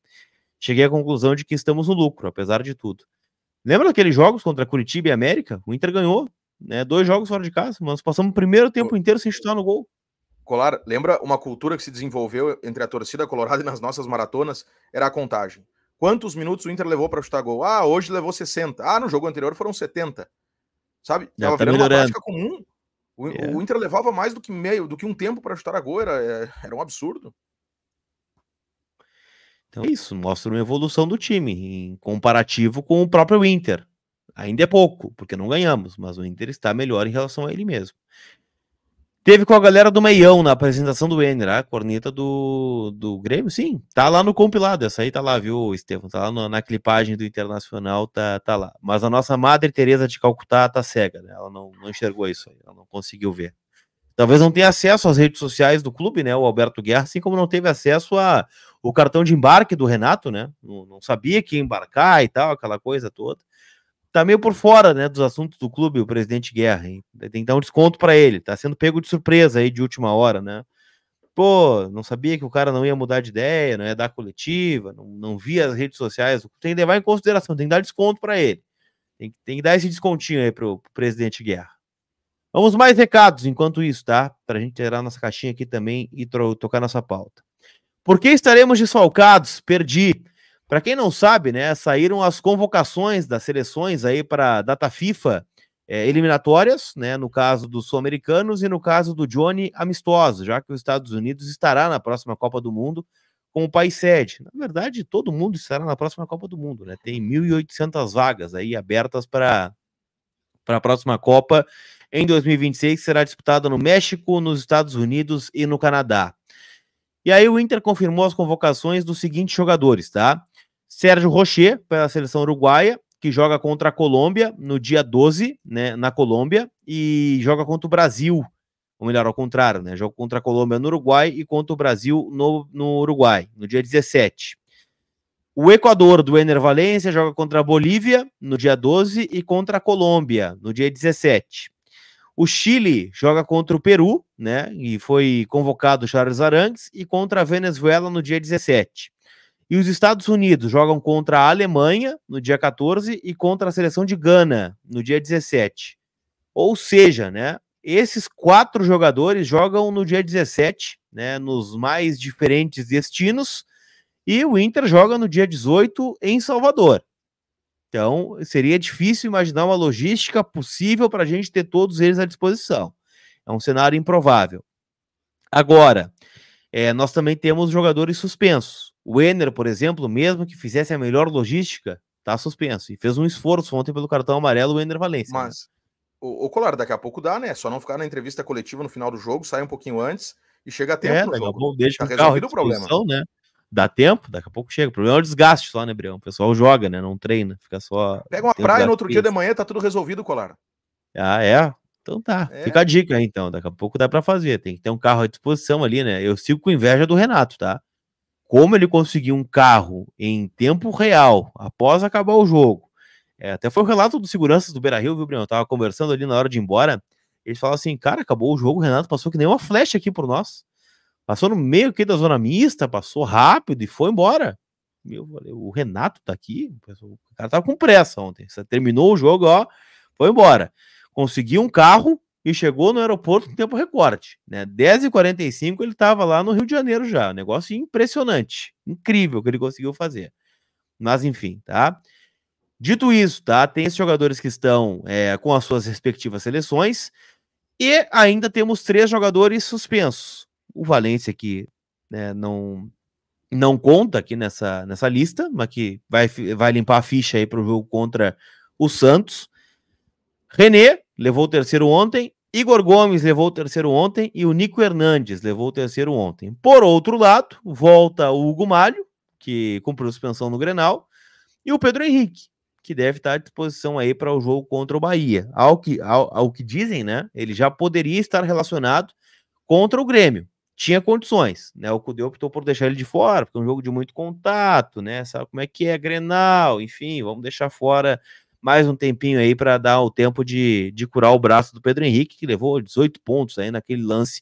cheguei à conclusão de que estamos no lucro, apesar de tudo. Lembra daqueles jogos contra Curitiba e América? O Inter ganhou, né? Dois jogos fora de casa, mas passamos o primeiro tempo inteiro sem chutar no gol. Colar, lembra uma cultura que se desenvolveu entre a torcida colorada e nas nossas maratonas? Era a contagem. Quantos minutos o Inter levou para chutar gol? Ah, hoje levou 60. Ah, no jogo anterior foram 70. Sabe? Já Tava tá virando melhorando. uma prática comum. O, é. o, Inter levava mais do que meio, do que um tempo para chutar a gol. Era, é, era um absurdo. Então, é isso mostra uma evolução do time em comparativo com o próprio Inter. Ainda é pouco, porque não ganhamos, mas o Inter está melhor em relação a ele mesmo. Teve com a galera do Meião na apresentação do Enner, a corneta do, do Grêmio, sim. Tá lá no compilado, essa aí tá lá, viu, Estevam? Tá lá no, na clipagem do Internacional, tá, tá lá. Mas a nossa Madre Teresa de Calcutá tá cega, né? Ela não, não enxergou isso aí, ela não conseguiu ver talvez não tenha acesso às redes sociais do clube, né? O Alberto Guerra, assim como não teve acesso a o cartão de embarque do Renato, né? Não, não sabia que ia embarcar e tal, aquela coisa toda. Tá meio por fora, né, dos assuntos do clube, o presidente Guerra, hein? Tem que dar um desconto para ele, tá sendo pego de surpresa aí de última hora, né? Pô, não sabia que o cara não ia mudar de ideia, não ia dar coletiva, não, não via as redes sociais, tem que levar em consideração, tem que dar desconto para ele. Tem, tem que dar esse descontinho aí pro, pro presidente Guerra. Vamos mais recados enquanto isso, tá? Para a gente tirar nossa caixinha aqui também e tocar nossa pauta. Por que estaremos desfalcados? Perdi. Para quem não sabe, né, saíram as convocações das seleções aí para data FIFA é, eliminatórias, né, no caso dos sul-americanos e no caso do Johnny amistoso, já que os Estados Unidos estará na próxima Copa do Mundo com o país sede. Na verdade, todo mundo estará na próxima Copa do Mundo, né? Tem 1.800 vagas aí abertas para para a próxima Copa em 2026, será disputada no México, nos Estados Unidos e no Canadá. E aí o Inter confirmou as convocações dos seguintes jogadores, tá? Sérgio Rocher, pela seleção uruguaia, que joga contra a Colômbia no dia 12, né, na Colômbia, e joga contra o Brasil, ou melhor, ao contrário, né, joga contra a Colômbia no Uruguai e contra o Brasil no, no Uruguai, no dia 17. O Equador do Ener Valência joga contra a Bolívia no dia 12 e contra a Colômbia no dia 17. O Chile joga contra o Peru, né? E foi convocado Charles Arangues e contra a Venezuela no dia 17. E os Estados Unidos jogam contra a Alemanha no dia 14 e contra a seleção de Gana no dia 17. Ou seja, né? Esses quatro jogadores jogam no dia 17, né, nos mais diferentes destinos, e o Inter joga no dia 18 em Salvador. Então, seria difícil imaginar uma logística possível para a gente ter todos eles à disposição. É um cenário improvável. Agora, é, nós também temos jogadores suspensos. O Enner, por exemplo, mesmo que fizesse a melhor logística, está suspenso. E fez um esforço ontem pelo cartão amarelo o Enner Valência. Né? Mas, o, o Colar, daqui a pouco dá, né? Só não ficar na entrevista coletiva no final do jogo, sai um pouquinho antes e chega a é, tempo. É, daqui a deixa tá o resolvido o problema. Né? Dá tempo, daqui a pouco chega. O problema é o desgaste só, né, Brião? O pessoal joga, né? Não treina, fica só. Pega uma praia no outro dia de manhã, tá tudo resolvido, Colar. Ah, é? Então tá. É. Fica a dica aí, então. Daqui a pouco dá para fazer. Tem que ter um carro à disposição ali, né? Eu sigo com inveja do Renato, tá? Como ele conseguiu um carro em tempo real, após acabar o jogo. É, até foi o um relato do segurança do Beira Rio, viu, Brião? Eu tava conversando ali na hora de ir embora. Eles falaram assim, cara, acabou o jogo, o Renato passou que nem uma flecha aqui por nós. Passou no meio aqui da zona mista, passou rápido e foi embora. Meu, o Renato tá aqui. O cara tava com pressa ontem. Terminou o jogo, ó, foi embora. Conseguiu um carro e chegou no aeroporto com tempo recorde. Né? 10h45 ele tava lá no Rio de Janeiro já. Negócio impressionante. Incrível o que ele conseguiu fazer. Mas enfim, tá? Dito isso, tá? Tem esses jogadores que estão é, com as suas respectivas seleções. E ainda temos três jogadores suspensos o Valência que né, não não conta aqui nessa, nessa lista, mas que vai, vai limpar a ficha aí para o jogo contra o Santos. René levou o terceiro ontem, Igor Gomes levou o terceiro ontem e o Nico Hernandes levou o terceiro ontem. Por outro lado, volta o Hugo Malho, que cumpriu suspensão no Grenal, e o Pedro Henrique, que deve estar à disposição aí para o jogo contra o Bahia. Ao que, ao, ao que dizem, né? Ele já poderia estar relacionado contra o Grêmio tinha condições, né? O Cudeu optou por deixar ele de fora, porque é um jogo de muito contato, né? Sabe como é que é, Grenal, enfim, vamos deixar fora mais um tempinho aí para dar o tempo de, de curar o braço do Pedro Henrique, que levou 18 pontos aí naquele lance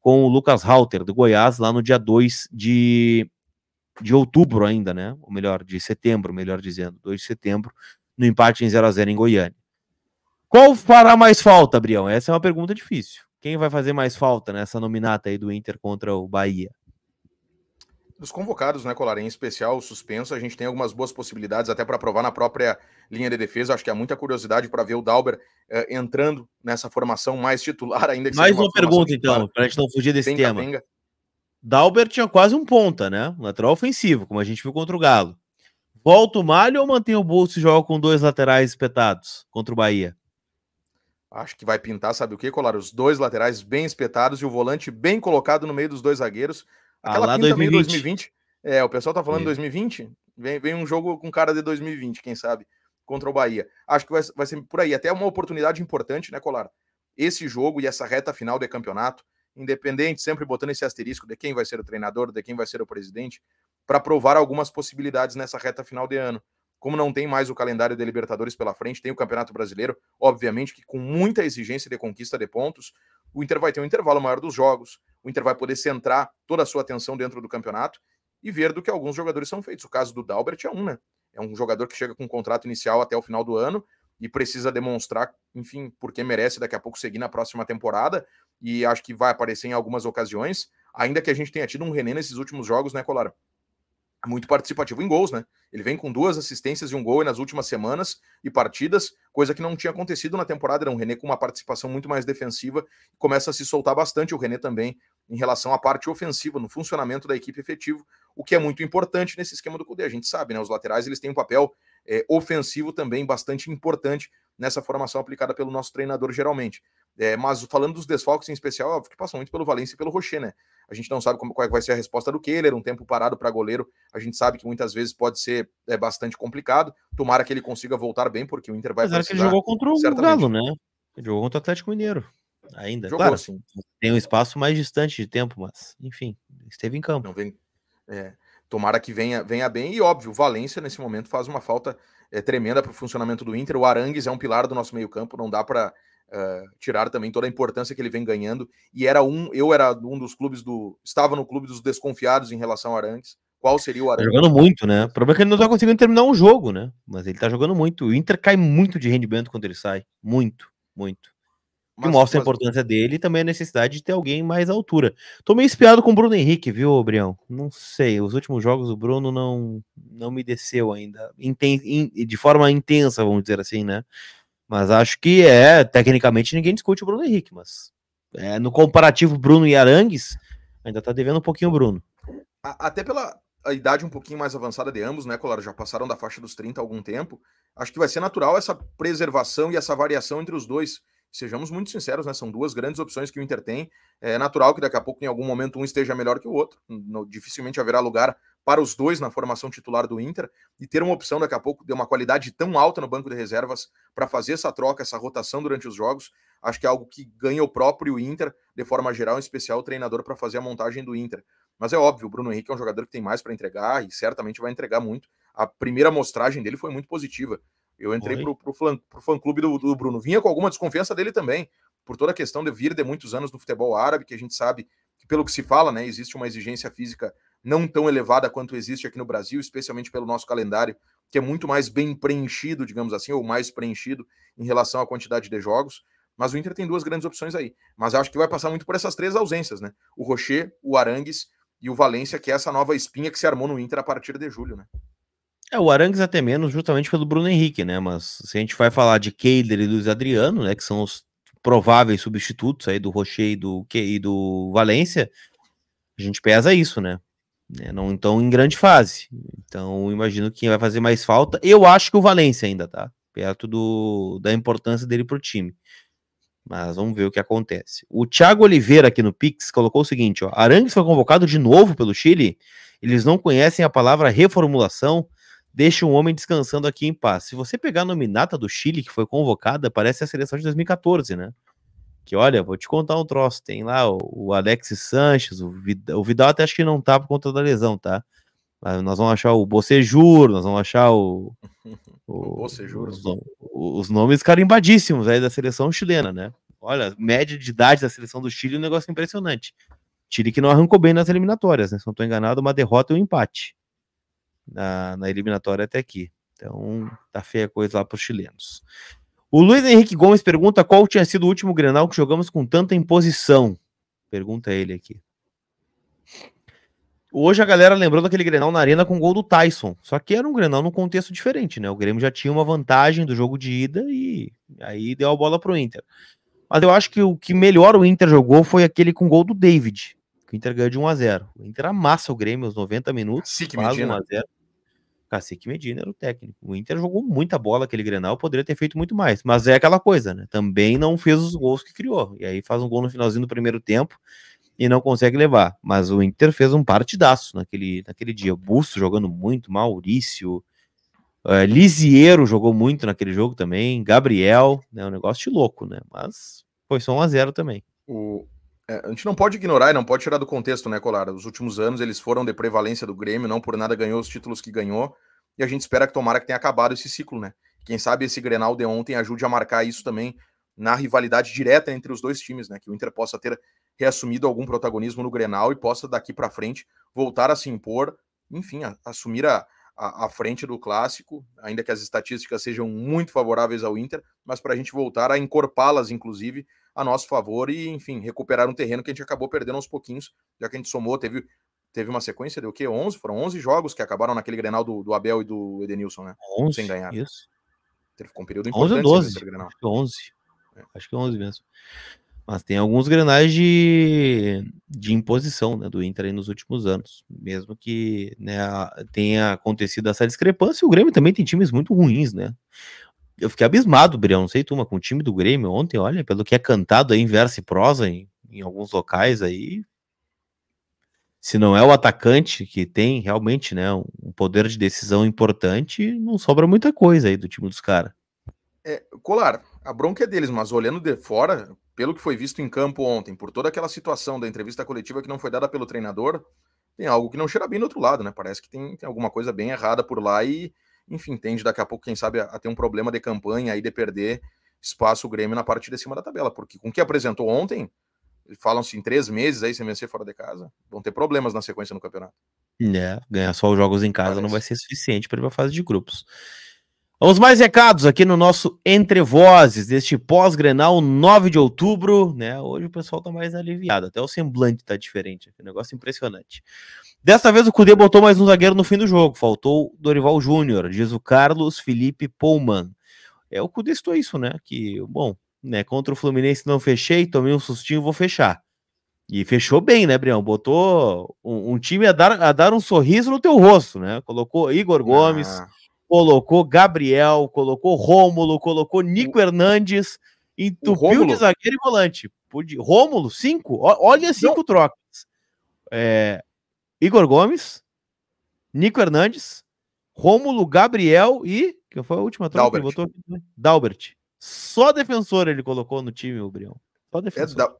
com o Lucas Halter do Goiás lá no dia 2 de, de outubro ainda, né? Ou melhor, de setembro, melhor dizendo, 2 de setembro, no empate em 0 a 0 em Goiânia. Qual fará mais falta, Brião? Essa é uma pergunta difícil. Quem vai fazer mais falta nessa nominata aí do Inter contra o Bahia? Dos convocados, né, Colar? Em especial, suspenso, a gente tem algumas boas possibilidades até para provar na própria linha de defesa. Acho que há muita curiosidade para ver o Dauber eh, entrando nessa formação mais titular ainda. Que mais uma, uma pergunta, então, titular. então, para a gente não fugir desse tema. Penga. Dauber tinha quase um ponta, né? Um lateral ofensivo, como a gente viu contra o Galo. Volta o Malho ou mantém o bolso e joga com dois laterais espetados contra o Bahia? Acho que vai pintar, sabe o que, Colar? Os dois laterais bem espetados e o volante bem colocado no meio dos dois zagueiros. Ah, Aquela ah, lá pinta 2020. meio 2020. É, o pessoal tá falando é. 2020. Vem, vem um jogo com cara de 2020, quem sabe, contra o Bahia. Acho que vai, vai ser por aí. Até uma oportunidade importante, né, Colar? Esse jogo e essa reta final de campeonato, independente, sempre botando esse asterisco de quem vai ser o treinador, de quem vai ser o presidente, para provar algumas possibilidades nessa reta final de ano como não tem mais o calendário da Libertadores pela frente, tem o Campeonato Brasileiro, obviamente que com muita exigência de conquista de pontos, o Inter vai ter um intervalo maior dos jogos, o Inter vai poder centrar toda a sua atenção dentro do campeonato e ver do que alguns jogadores são feitos. O caso do Dalbert é um, né? É um jogador que chega com um contrato inicial até o final do ano e precisa demonstrar, enfim, porque merece daqui a pouco seguir na próxima temporada e acho que vai aparecer em algumas ocasiões, ainda que a gente tenha tido um René nesses últimos jogos, né, Colara? É muito participativo em gols, né? Ele vem com duas assistências e um gol nas últimas semanas e partidas, coisa que não tinha acontecido na temporada. Era né? um René com uma participação muito mais defensiva, começa a se soltar bastante o René também em relação à parte ofensiva, no funcionamento da equipe efetivo, o que é muito importante nesse esquema do Cudê. A gente sabe, né? Os laterais eles têm um papel é, ofensivo também bastante importante nessa formação aplicada pelo nosso treinador geralmente. É, mas falando dos desfalques em especial, óbvio que passam muito pelo Valência e pelo Rocher, né? A gente não sabe como, qual é vai ser a resposta do Kehler, um tempo parado para goleiro. A gente sabe que muitas vezes pode ser é, bastante complicado. Tomara que ele consiga voltar bem, porque o Inter vai mas precisar. que ele jogou contra o certamente. Galo, né? Ele jogou contra o Atlético Mineiro ainda. Jogou, claro, sim. Tem um espaço mais distante de tempo, mas, enfim, esteve em campo. Não vem, é, tomara que venha, venha bem. E, óbvio, o Valência, nesse momento, faz uma falta é, tremenda para o funcionamento do Inter. O Arangues é um pilar do nosso meio-campo, não dá para uh, eh, tirar também toda a importância que ele vem ganhando. E era um, eu era um dos clubes do. Estava no clube dos desconfiados em relação ao Arantes Qual seria o Arantes Tá jogando muito, né? O problema é que ele não tá conseguindo terminar um jogo, né? Mas ele tá jogando muito. O Inter cai muito de rendimento quando ele sai. Muito, muito. Mas, que mostra mas... a importância dele e também a necessidade de ter alguém mais à altura. Tô meio espiado com o Bruno Henrique, viu, Brião? Não sei, os últimos jogos o Bruno não não me desceu ainda, Inten... de forma intensa, vamos dizer assim, né? Mas acho que é, tecnicamente ninguém discute o Bruno Henrique, mas é, no comparativo Bruno e Arangues, ainda tá devendo um pouquinho o Bruno. Até pela idade um pouquinho mais avançada de ambos, né, Colar? Já passaram da faixa dos 30 há algum tempo. Acho que vai ser natural essa preservação e essa variação entre os dois. Sejamos muito sinceros, né? São duas grandes opções que o Inter tem. É natural que daqui a pouco, em algum momento, um esteja melhor que o outro. No, dificilmente haverá lugar para os dois na formação titular do Inter e ter uma opção daqui a pouco de uma qualidade tão alta no banco de reservas para fazer essa troca, essa rotação durante os jogos, acho que é algo que ganha o próprio Inter de forma geral, em especial o treinador para fazer a montagem do Inter. Mas é óbvio, o Bruno Henrique é um jogador que tem mais para entregar e certamente vai entregar muito. A primeira mostragem dele foi muito positiva. Eu entrei para o fã, fã clube do, do Bruno. Vinha com alguma desconfiança dele também, por toda a questão de vir de muitos anos no futebol árabe, que a gente sabe que, pelo que se fala, né, existe uma exigência física não tão elevada quanto existe aqui no Brasil, especialmente pelo nosso calendário, que é muito mais bem preenchido, digamos assim, ou mais preenchido em relação à quantidade de jogos. Mas o Inter tem duas grandes opções aí. Mas acho que vai passar muito por essas três ausências, né? O Rocher, o Arangues e o Valência, que é essa nova espinha que se armou no Inter a partir de julho, né? É, o Arangues até menos justamente pelo Bruno Henrique, né? Mas se a gente vai falar de Keider e Luiz Adriano, né? Que são os prováveis substitutos aí do Rocher e do, e do Valência, a gente pesa isso, né? né? Não estão em grande fase. Então, imagino que vai fazer mais falta. Eu acho que o Valência ainda tá perto do, da importância dele para o time. Mas vamos ver o que acontece. O Thiago Oliveira aqui no Pix colocou o seguinte: ó, Arangues foi convocado de novo pelo Chile. Eles não conhecem a palavra reformulação. Deixa um homem descansando aqui em paz. Se você pegar a nominata do Chile, que foi convocada, parece a seleção de 2014, né? que olha, vou te contar um troço, tem lá o, o Alex Sanches, o Vidal, o Vidal até acho que não tá por conta da lesão, tá? Mas nós vamos achar o Bocejur, nós vamos achar o... [LAUGHS] o, o os, os, nomes carimbadíssimos aí da seleção chilena, né? Olha, média de idade da seleção do Chile é um negócio impressionante. Chile que não arrancou bem nas eliminatórias, né? Se não tô enganado, uma derrota e um empate na, na eliminatória até aqui. Então, tá feia a coisa lá para os chilenos. O Luiz Henrique Gomes pergunta qual tinha sido o último Grenal que jogamos com tanta imposição. Pergunta ele aqui. Hoje a galera lembrou daquele Grenal na arena com o gol do Tyson. Só que era um Grenal num contexto diferente, né? O Grêmio já tinha uma vantagem do jogo de ida e aí deu a bola pro Inter. Mas eu acho que o que melhor o Inter jogou foi aquele com o gol do David. Que o Inter ganhou de 1 a 0. O Inter amassa o Grêmio aos 90 minutos, sim que 1 a 0. Cacique Medina era o técnico. O Inter jogou muita bola aquele Grenal, poderia ter feito muito mais, mas é aquela coisa, né? Também não fez os gols que criou. E aí faz um gol no finalzinho do primeiro tempo e não consegue levar. Mas o Inter fez um partidaço naquele, naquele dia. Busto jogando muito, Maurício, uh, eh, Lisiero jogou muito naquele jogo também, Gabriel, né? Um negócio de louco, né? Mas foi só 1 a 0 também. O, é, a gente não pode ignorar e não pode tirar do contexto, né, Colar? Os últimos anos eles foram de prevalência do Grêmio, não por nada ganhou os títulos que ganhou, e a gente espera que tomara que tenha acabado esse ciclo, né? Quem sabe esse Grenal de ontem ajude a marcar isso também na rivalidade direta entre os dois times, né? Que o Inter possa ter reassumido algum protagonismo no Grenal e possa daqui para frente voltar a se impor, enfim, a, assumir a, a, a, frente do clássico, ainda que as estatísticas sejam muito favoráveis ao Inter, mas para a gente voltar a encorpá-las, inclusive, a nosso favor e, enfim, recuperar um terreno que a gente acabou perdendo aos pouquinhos, já que a gente somou, teve, teve uma sequência de o quê? 11? Foram 11 jogos que acabaram naquele Grenal do, do Abel e do Edenilson, né? 11, Sem ganhar. Isso. teve um período importante. 11 ou 12? Acho que 11. É. Acho que 11 mesmo. Mas tem alguns grenais de, de imposição né, do Inter nos últimos anos. Mesmo que né, tenha acontecido essa discrepância, o Grêmio também tem times muito ruins, né? eu fiquei abismado, Brião, não sei tu, mas com o time do Grêmio ontem, olha, pelo que é cantado aí em verso e prosa em, em alguns locais aí, se não é o atacante que tem realmente, né, um poder de decisão importante, não sobra muita coisa aí do time dos caras. É, Colar, a bronca é deles, mas olhando de fora, pelo que foi visto em campo ontem, por toda aquela situação da entrevista coletiva que não foi dada pelo treinador, tem algo que não cheira bem do outro lado, né? Parece que tem, tem alguma coisa bem errada por lá e enfim, tende daqui a pouco, quem sabe, a ter um problema de campanha aí de perder espaço o Grêmio na parte de cima da tabela, porque com o que apresentou ontem, falam-se em assim, três meses aí sem vencer fora de casa, vão ter problemas na sequência no campeonato. É, ganhar só os jogos em casa Parece. não vai ser suficiente para ir para a fase de grupos. Vamos mais recados aqui no nosso Entre Vozes, deste pós-grenal 9 de outubro, né? Hoje o pessoal tá mais aliviado, até o semblante tá diferente, é um negócio impressionante. Desta vez o Cudê botou mais um zagueiro no fim do jogo, faltou Dorival Júnior, diz o Carlos Felipe Pullman. É, o Cudê estou isso, né? Que, bom, né, contra o Fluminense não fechei, tomei um sustinho, vou fechar. E fechou bem, né, Brião? Botou um, um time a dar, a dar um sorriso no teu rosto, né? Colocou Igor Gomes... Ah colocou Gabriel, colocou Rômulo, colocou Nico o... Hernandes, entupiu de zagueiro e volante. Pude... Rômulo, cinco? Olha cinco Não. trocas. É... Igor Gomes, Nico Hernandes, Rômulo, Gabriel e. Que foi a última troca Dalbert. que ele botou? Né? Dalbert. Só defensor ele colocou no time, o Brião. Só é defensor. É da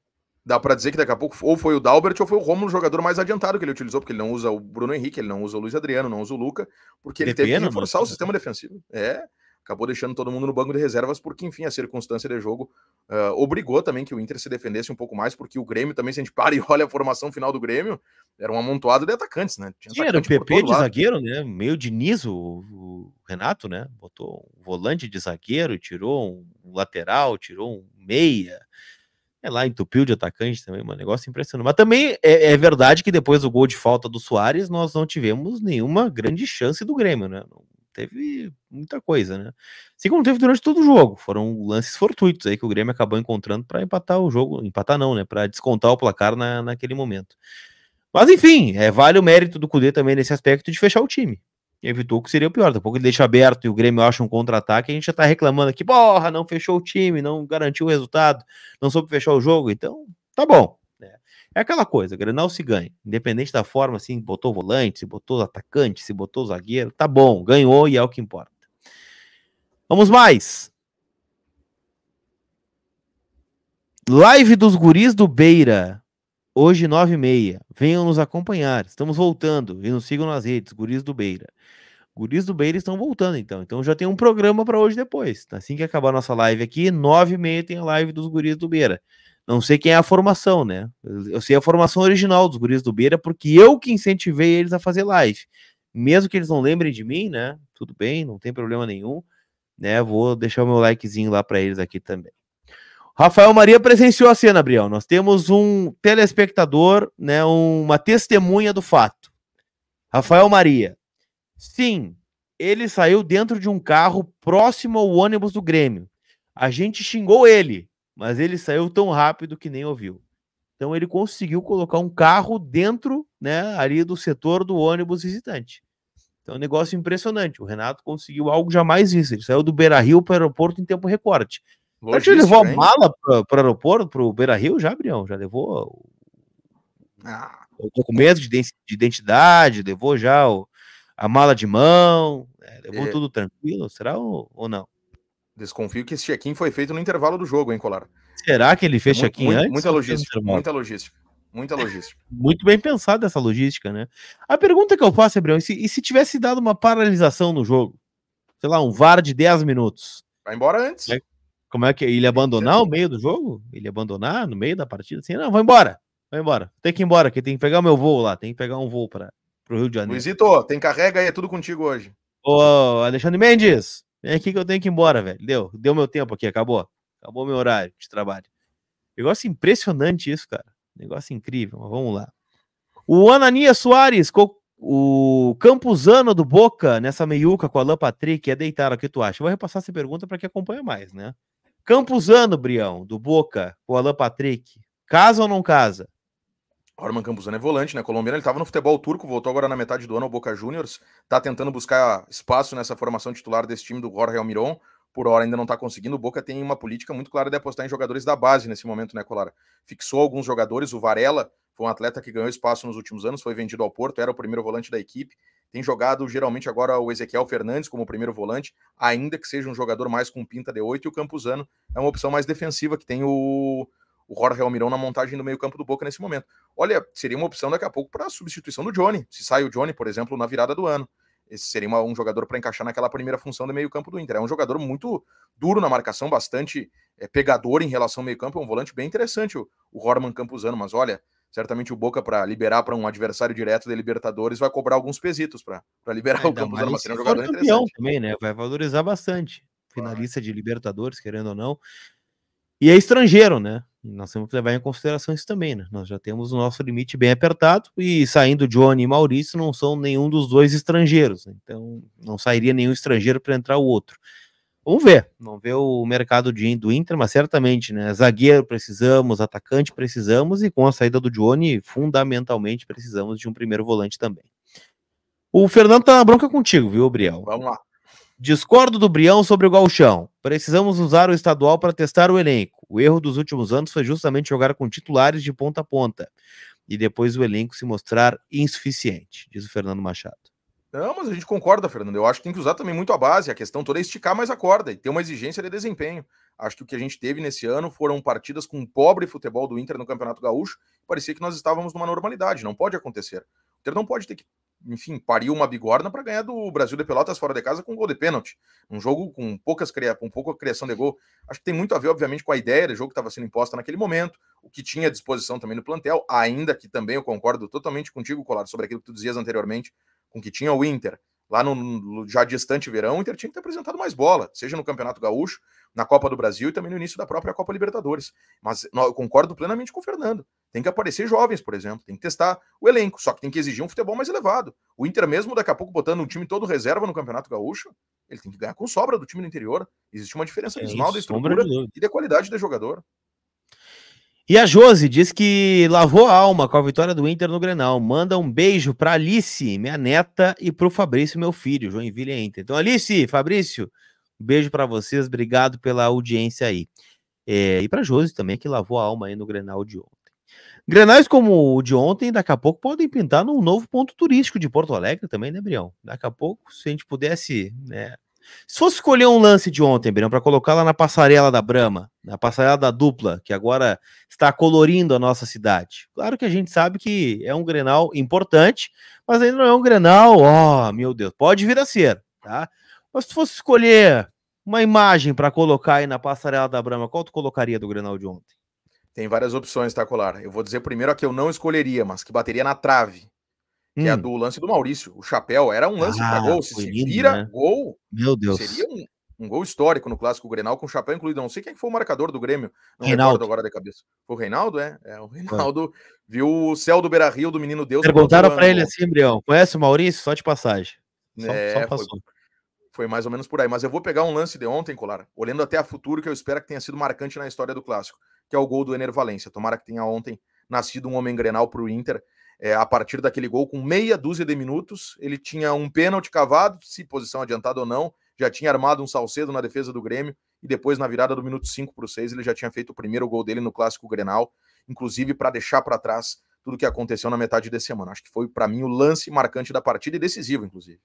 dá para dizer que daqui a pouco ou foi o Dalbert ou foi o Romulo, o jogador mais adiantado que ele utilizou, porque ele não usa o Bruno Henrique, ele não usa o Luiz Adriano, não usa o Luca, porque ele de teve que reforçar o sistema defensivo. É, acabou deixando todo mundo no banco de reservas, porque, enfim, a circunstância de jogo uh, obrigou também que o Inter se defendesse um pouco mais, porque o Grêmio também, se a gente [LAUGHS] para e olha a formação final do Grêmio, era um amontoado de atacantes, né? Tinha atacante era o PP de zagueiro, né? Meio de niso, o Renato, né? Botou um volante de zagueiro, tirou um lateral, tirou um meia é lá, entupiu de atacante também, mano. Negócio impressionante. Mas também é, é, verdade que depois do gol de falta do Soares, nós não tivemos nenhuma grande chance do Grêmio, né? Não teve muita coisa, né? Assim como teve durante todo o jogo. Foram lances fortuitos aí que o Grêmio acabou encontrando para empatar o jogo. Empatar não, né? Para descontar o placar na, naquele momento. Mas enfim, é, vale o mérito do Cudê também nesse aspecto de fechar o time evitou que seria o pior. Daqui a pouco ele deixa aberto e o Grêmio acha um contra-ataque, a gente já tá reclamando aqui, porra, não fechou o time, não garantiu o resultado, não soube fechar o jogo, então tá bom. Né? É aquela coisa, Grenal se ganha, independente da forma, assim, botou volante, se botou atacante, se botou zagueiro, tá bom, ganhou e é o que importa. Vamos mais. Live dos guris do Beira. Hoje, 9h30. Venham nos acompanhar. Estamos voltando. E nos sigam nas redes, Guris do Beira. Guris do Beira estão voltando, então. Então já tem um programa para hoje depois. Assim que acabar a nossa live aqui, 9h30 tem a live dos Guris do Beira. Não sei quem é a formação, né? Eu sei a formação original dos Guris do Beira, porque eu que incentivei eles a fazer live. Mesmo que eles não lembrem de mim, né? Tudo bem, não tem problema nenhum. Né? Vou deixar o meu likezinho lá para eles aqui também. Rafael Maria presenciou a cena, Briel. Nós temos um telespectador, né, uma testemunha do fato. Rafael Maria. Sim, ele saiu dentro de um carro próximo ao ônibus do Grêmio. A gente xingou ele, mas ele saiu tão rápido que nem ouviu. Então ele conseguiu colocar um carro dentro, né, ali do setor do ônibus visitante. Então, é um negócio impressionante. O Renato conseguiu algo jamais visto. Ele saiu do Beira Rio para o aeroporto em tempo recorde. Logística, Você levou a mala para o aeroporto, para o Beira Rio já, Brião? Já levou ah. o documento de identidade, levou já o, a mala de mão, né? levou é. tudo tranquilo? Será ou, ou não? Desconfio que esse check-in foi feito no intervalo do jogo, hein, Colar? Será que ele fez é check-in antes? Muita logística, muita logística. Muita [LAUGHS] logística. Muito bem pensada essa logística, né? A pergunta que eu faço, Brião, e se, e se tivesse dado uma paralisação no jogo? Sei lá, um VAR de 10 minutos. Vai embora antes. É, como é que é? ele abandonar o meio do jogo? Ele abandonar no meio da partida assim, não, vou embora. Vai embora. Tem que ir embora, que tem que pegar o meu voo lá, tem que pegar um voo para o Rio de Janeiro. Luizito, tem carrega aí, é tudo contigo hoje. Ô, Alexandre Mendes, vem aqui que eu tenho que ir embora, velho. Deu, deu meu tempo aqui, acabou. Acabou meu horário de trabalho. Negócio impressionante isso, cara. Negócio incrível, mas vamos lá. O Ananias Soares, o Campuzano do Boca, nessa meiuca com a Alan Patrick, é deitar. O que tu acha? Eu vou repassar essa pergunta para quem acompanha mais, né? Campuzano, Brião, do Boca, o Alan Patrick. Casa ou não casa? Orman Campuzano é volante, né? Colombiano, ele estava no futebol turco, voltou agora na metade do ano ao Boca Juniors, está tentando buscar espaço nessa formação titular desse time do Jorge Almiron. Por hora ainda não está conseguindo. O Boca tem uma política muito clara de apostar em jogadores da base nesse momento, né, Colara? Fixou alguns jogadores. O Varela foi um atleta que ganhou espaço nos últimos anos, foi vendido ao Porto, era o primeiro volante da equipe tem jogado geralmente agora o Ezequiel Fernandes como primeiro volante, ainda que seja um jogador mais com pinta de 8, e o Campuzano é uma opção mais defensiva, que tem o, o Jorge Almirão na montagem do meio-campo do Boca nesse momento. Olha, seria uma opção daqui a pouco para a substituição do Johnny, se sai o Johnny, por exemplo, na virada do ano. Esse seria uma, um jogador para encaixar naquela primeira função do meio-campo do Inter. É um jogador muito duro na marcação, bastante é, pegador em relação ao meio-campo, é um volante bem interessante o, o Horman Campuzano, mas olha, certamente o Boca, para liberar para um adversário direto da Libertadores, vai cobrar alguns pesitos para liberar é, o Campos Armas. um jogador campeão também, né? Vai valorizar bastante. Finalista ah. de Libertadores, querendo ou não. E é estrangeiro, né? Nós temos que levar em consideração isso também, né? Nós já temos o nosso limite bem apertado e saindo Johnny e Maurício não são nenhum dos dois estrangeiros. Né? Então, não sairia nenhum estrangeiro para entrar o outro. Vamos ver, vamos ver o mercado de, do Inter, mas certamente, né? Zagueiro precisamos, atacante precisamos, e com a saída do Johnny, fundamentalmente precisamos de um primeiro volante também. O Fernando tá na bronca contigo, viu, Brião? Vamos lá. Discordo do Brião sobre o Galchão. Precisamos usar o estadual para testar o elenco. O erro dos últimos anos foi justamente jogar com titulares de ponta a ponta e depois o elenco se mostrar insuficiente, diz o Fernando Machado. Não, mas a gente concorda, Fernando. Eu acho que tem que usar também muito a base. A questão toda é esticar mais a corda e ter uma exigência de desempenho. Acho que o que a gente teve nesse ano foram partidas com o pobre futebol do Inter no Campeonato Gaúcho. Parecia que nós estávamos numa normalidade. Não pode acontecer. O Inter não pode ter que, enfim, parir uma bigorna para ganhar do Brasil de Pelotas fora de casa com um gol de pênalti. Um jogo com poucas com pouca criação de gol. Acho que tem muito a ver, obviamente, com a ideia do jogo que estava sendo imposta naquele momento, o que tinha à disposição também no plantel, ainda que também eu concordo totalmente contigo, Colado, sobre aquilo que tu dizias anteriormente com que tinha o Inter lá no, já distante verão, o Inter tinha que ter apresentado mais bola, seja no Campeonato Gaúcho, na Copa do Brasil e também no início da própria Copa Libertadores. Mas não, eu concordo plenamente com o Fernando. Tem que aparecer jovens, por exemplo, tem que testar o elenco, só que tem que exigir um futebol mais elevado. O Inter mesmo daqui a pouco botando um time todo reserva no Campeonato Gaúcho, ele tem que ganhar com sobra do time do interior. Existe uma diferença abismal é da estrutura e da qualidade do jogador. E a Jose diz que lavou a alma com a vitória do Inter no Grenal. Manda um beijo para Alice, minha neta, e para o Fabrício, meu filho, Joinville Inter. Então, Alice, Fabrício, um beijo para vocês, obrigado pela audiência aí. É, e para Jose também, que lavou a alma aí no Grenal de ontem. Grenais como o de ontem, daqui a pouco podem pintar num novo ponto turístico de Porto Alegre também, né, Brião? Daqui a pouco, se a gente pudesse né, se fosse escolher um lance de ontem, Breno, para colocar lá na passarela da Brama, na passarela da dupla, que agora está colorindo a nossa cidade. Claro que a gente sabe que é um Grenal importante, mas ainda não é um Grenal, ó, oh, meu Deus, pode vir a ser, tá? Mas se fosse escolher uma imagem para colocar aí na passarela da Brama, qual tu colocaria do Grenal de ontem? Tem várias opções, tá, Colar? Eu vou dizer primeiro a que eu não escolheria, mas que bateria na trave que hum. é a hum. do lance do Maurício, o chapéu. Era um lance ah, para gol. Se, se vira né? gol, Meu Deus. seria um, um, gol histórico no clássico Grenal com o chapéu incluído. Não sei quem foi o marcador do Grêmio. Não Reinaldo. agora de cabeça. Foi o Reinaldo, é? é o Reinaldo é. viu o céu do Beira Rio do menino Deus. Perguntaram para ele assim, Brião. Conhece o Maurício? Só de passagem. Só, é, só passou. Foi, foi mais ou menos por aí. Mas eu vou pegar um lance de ontem, Colar, olhando até a futuro, que eu espero que tenha sido marcante na história do clássico, que é o gol do Ener Valência. Tomara que tenha ontem nascido um homem grenal para o Inter é, a partir daquele gol, com meia dúzia de minutos, ele tinha um pênalti cavado, se posição adiantada ou não, já tinha armado um salcedo na defesa do Grêmio, e depois, na virada do minuto 5 para o 6, ele já tinha feito o primeiro gol dele no Clássico Grenal, inclusive para deixar para trás tudo o que aconteceu na metade de semana. Acho que foi, para mim, o lance marcante da partida e decisivo, inclusive.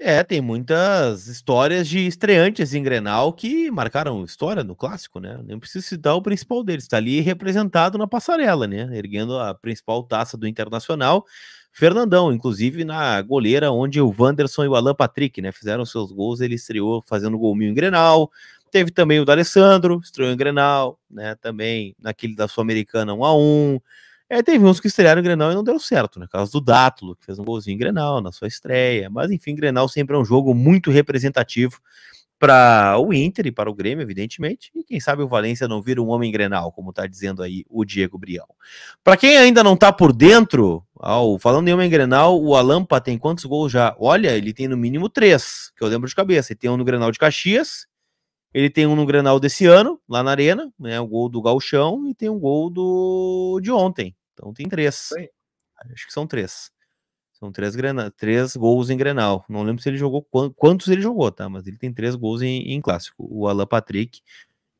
É, tem muitas histórias de estreantes em Grenal que marcaram história no clássico, né? Nem preciso citar o principal deles, está ali representado na passarela, né? Erguendo a principal taça do Internacional. Fernandão, inclusive na goleira, onde o Wanderson e o Alan Patrick, né? Fizeram seus gols, ele estreou fazendo gol mil em Grenal. Teve também o D'Alessandro, estreou em Grenal, né? Também naquele da Sul-Americana 1 a 1 é, teve uns que estrearam em Grenal e não deu certo, né? Caso do Dátulo, que fez um golzinho em Grenal na sua estreia. Mas enfim, Grenal sempre é um jogo muito representativo para o Inter e para o Grêmio, evidentemente, e quem sabe o Valência não vira um homem grenal, como está dizendo aí o Diego Brião. Para quem ainda não está por dentro, ao, falando em homem grenal, o Alampa tem quantos gols já? Olha, ele tem no mínimo três, que eu lembro de cabeça. Ele tem um no grenal de Caxias, ele tem um no grenal desse ano, lá na Arena, né, o gol do Galchão, e tem um gol do de ontem. Então tem três. Acho que são três. São três, grana, três gols em Grenal. Não lembro se ele jogou quantos ele jogou, tá? Mas ele tem três gols em, em clássico. O Alan Patrick.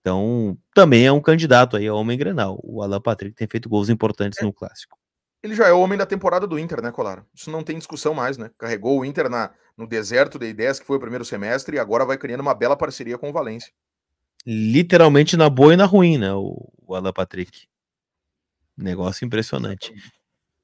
Então, também é um candidato aí a homem Grenal. O Alan Patrick tem feito gols importantes é. no clássico. Ele já é o homem da temporada do Inter, né, Colar? Isso não tem discussão mais, né? Carregou o Inter na, no deserto de ideias, que foi o primeiro semestre, e agora vai criando uma bela parceria com o Valência. Literalmente na boa e na ruim, né? O, o Alan Patrick. Negócio impressionante.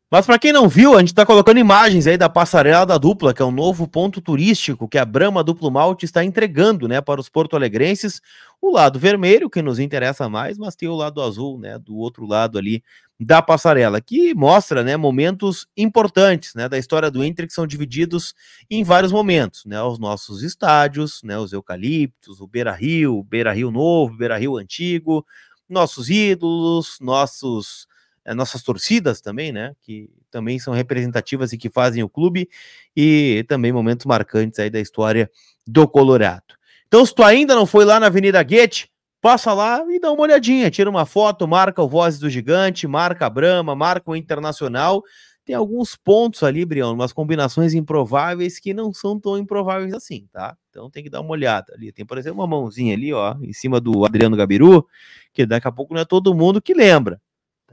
Mas para quem não viu, a gente está colocando imagens aí da Passarela da Dupla, que é um novo ponto turístico que a Brama Duplo Malte está entregando, né, para os porto-alegrenses. O lado vermelho, que nos interessa mais, mas tem o lado azul, né, do outro lado ali da Passarela, que mostra, né, momentos importantes, né, da história do Inter, que são divididos em vários momentos, né, os nossos estádios, né, os eucaliptos, o Beira-Rio, Beira-Rio Novo, Beira-Rio Antigo, nossos ídolos, nossos eh, nossas torcidas também, né? Que também são representativas e que fazem o clube e também momentos marcantes aí da história do Colorado. Então, se tu ainda não foi lá na Avenida Guete, passa lá e dá uma olhadinha, tira uma foto, marca o Vozes do Gigante, marca a Brama, marca o Internacional. Tem alguns pontos ali, Brião, umas combinações improváveis que não são tão improváveis assim, tá? Então tem que dar uma olhada ali. Tem, por exemplo, uma mãozinha ali, ó, em cima do Adriano Gabiru, que daqui a pouco não é todo mundo que lembra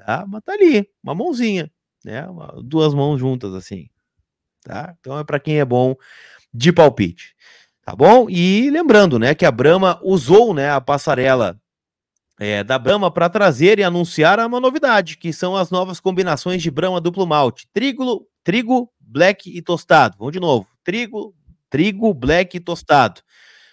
tá? Mas tá ali, uma mãozinha, né? Uma, duas mãos juntas assim, tá? Então é para quem é bom de palpite, tá bom? E lembrando, né, que a Brama usou, né, a passarela é, da Brama para trazer e anunciar uma novidade, que são as novas combinações de Brama duplo malte, trigo, trigo, black e tostado. Vamos de novo, trigo, trigo, black e tostado.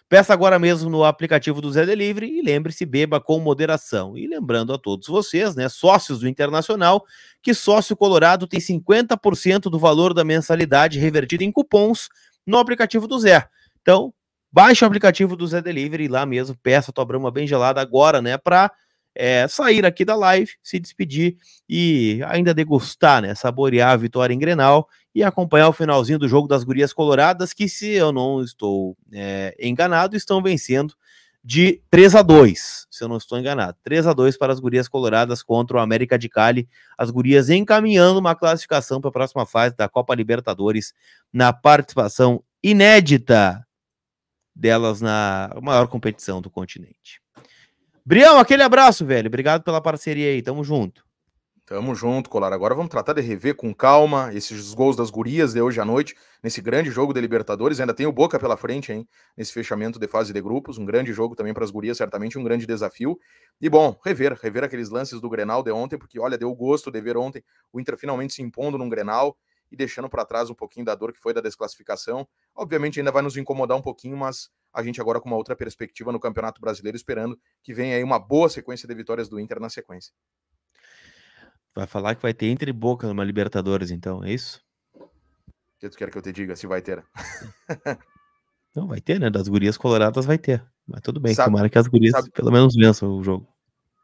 Peça agora mesmo no aplicativo do Zé Delivery e lembre-se, beba com moderação. E lembrando a todos vocês, né, sócios do Internacional, que sócio colorado tem 50% do valor da mensalidade revertido em cupons no aplicativo do Zé. Então, baixe o aplicativo do Zé Delivery e lá mesmo peça a tua brama bem gelada agora, né, para é, sair aqui da live, se despedir e ainda degustar, né, saborear a vitória em Grenal e acompanhar o finalzinho do jogo das Gurias Coloradas, que, se eu não estou é, enganado, estão vencendo de 3 a 2 se eu não estou enganado. 3 a 2 para as Gurias Coloradas contra o América de Cali. As Gurias encaminhando uma classificação para a próxima fase da Copa Libertadores na participação inédita delas na maior competição do continente. Brião, aquele abraço, velho. Obrigado pela parceria aí. Tamo junto. Tamo junto, Colar. Agora vamos tratar de rever com calma esses gols das gurias de hoje à noite, nesse grande jogo da Libertadores. Ainda tem o Boca pela frente, hein? Nesse fechamento de fase de grupos. Um grande jogo também para as gurias, certamente um grande desafio. E bom, rever, rever aqueles lances do Grenal de ontem, porque olha, deu gosto de ver ontem o Inter finalmente se impondo num Grenal e deixando para trás um pouquinho da dor que foi da desclassificação. Obviamente ainda vai nos incomodar um pouquinho, mas a gente agora com uma outra perspectiva no Campeonato Brasileiro, esperando que venha aí uma boa sequência de vitórias do Inter na sequência. Vai falar que vai ter entre boca numa Libertadores, então, é isso? O que tu quer que eu te diga se vai ter? [LAUGHS] Não, vai ter, né? Das gurias coloradas vai ter. Mas tudo bem, sabe, tomara que as gurias sabe, pelo menos vençam o jogo.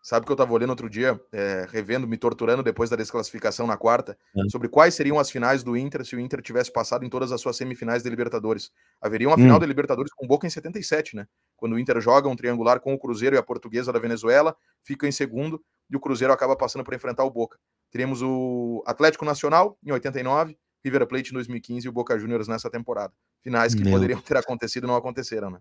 Sabe que eu estava olhando outro dia, é, revendo, me torturando depois da desclassificação na quarta, é. sobre quais seriam as finais do Inter se o Inter tivesse passado em todas as suas semifinais da Libertadores. Haveria uma hum. final da Libertadores com Boca em 77, né? Quando o Inter joga um triangular com o Cruzeiro e a Portuguesa da Venezuela, fica em segundo e o Cruzeiro acaba passando para enfrentar o Boca. Teremos o Atlético Nacional em 89, River Plate em 2015 e o Boca Juniors nessa temporada. Finais que Meu. poderiam ter acontecido e não aconteceram, né?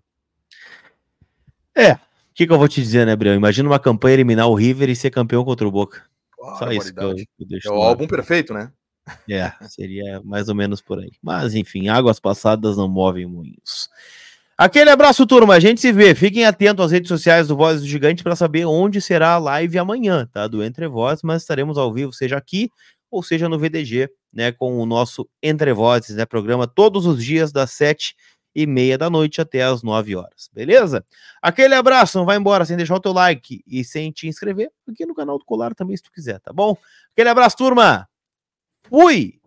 É, o que, que, eu vou te dizer, né, Brião? Imagina uma campanha eliminar o River e ser campeão contra o Boca. Uau, Só isso que eu, eu deixo. É o álbum perfeito, né? É, seria mais ou menos por aí. Mas, enfim, águas passadas não movem moinhos. Aquele abraço, turma. A gente se vê. Fiquem atentos às redes sociais do Voz do Gigante para saber onde será a live amanhã, tá? Do Entre Voz, mas estaremos ao vivo, seja aqui ou seja no VDG, né? Com o nosso Entre Vozes, né? Programa todos os dias das 7 sete e meia da noite até as 9 horas, beleza? Aquele abraço, não vai embora sem deixar o teu like e sem te inscrever aqui no canal do Colar também, se tu quiser, tá bom? Aquele abraço, turma! Fui!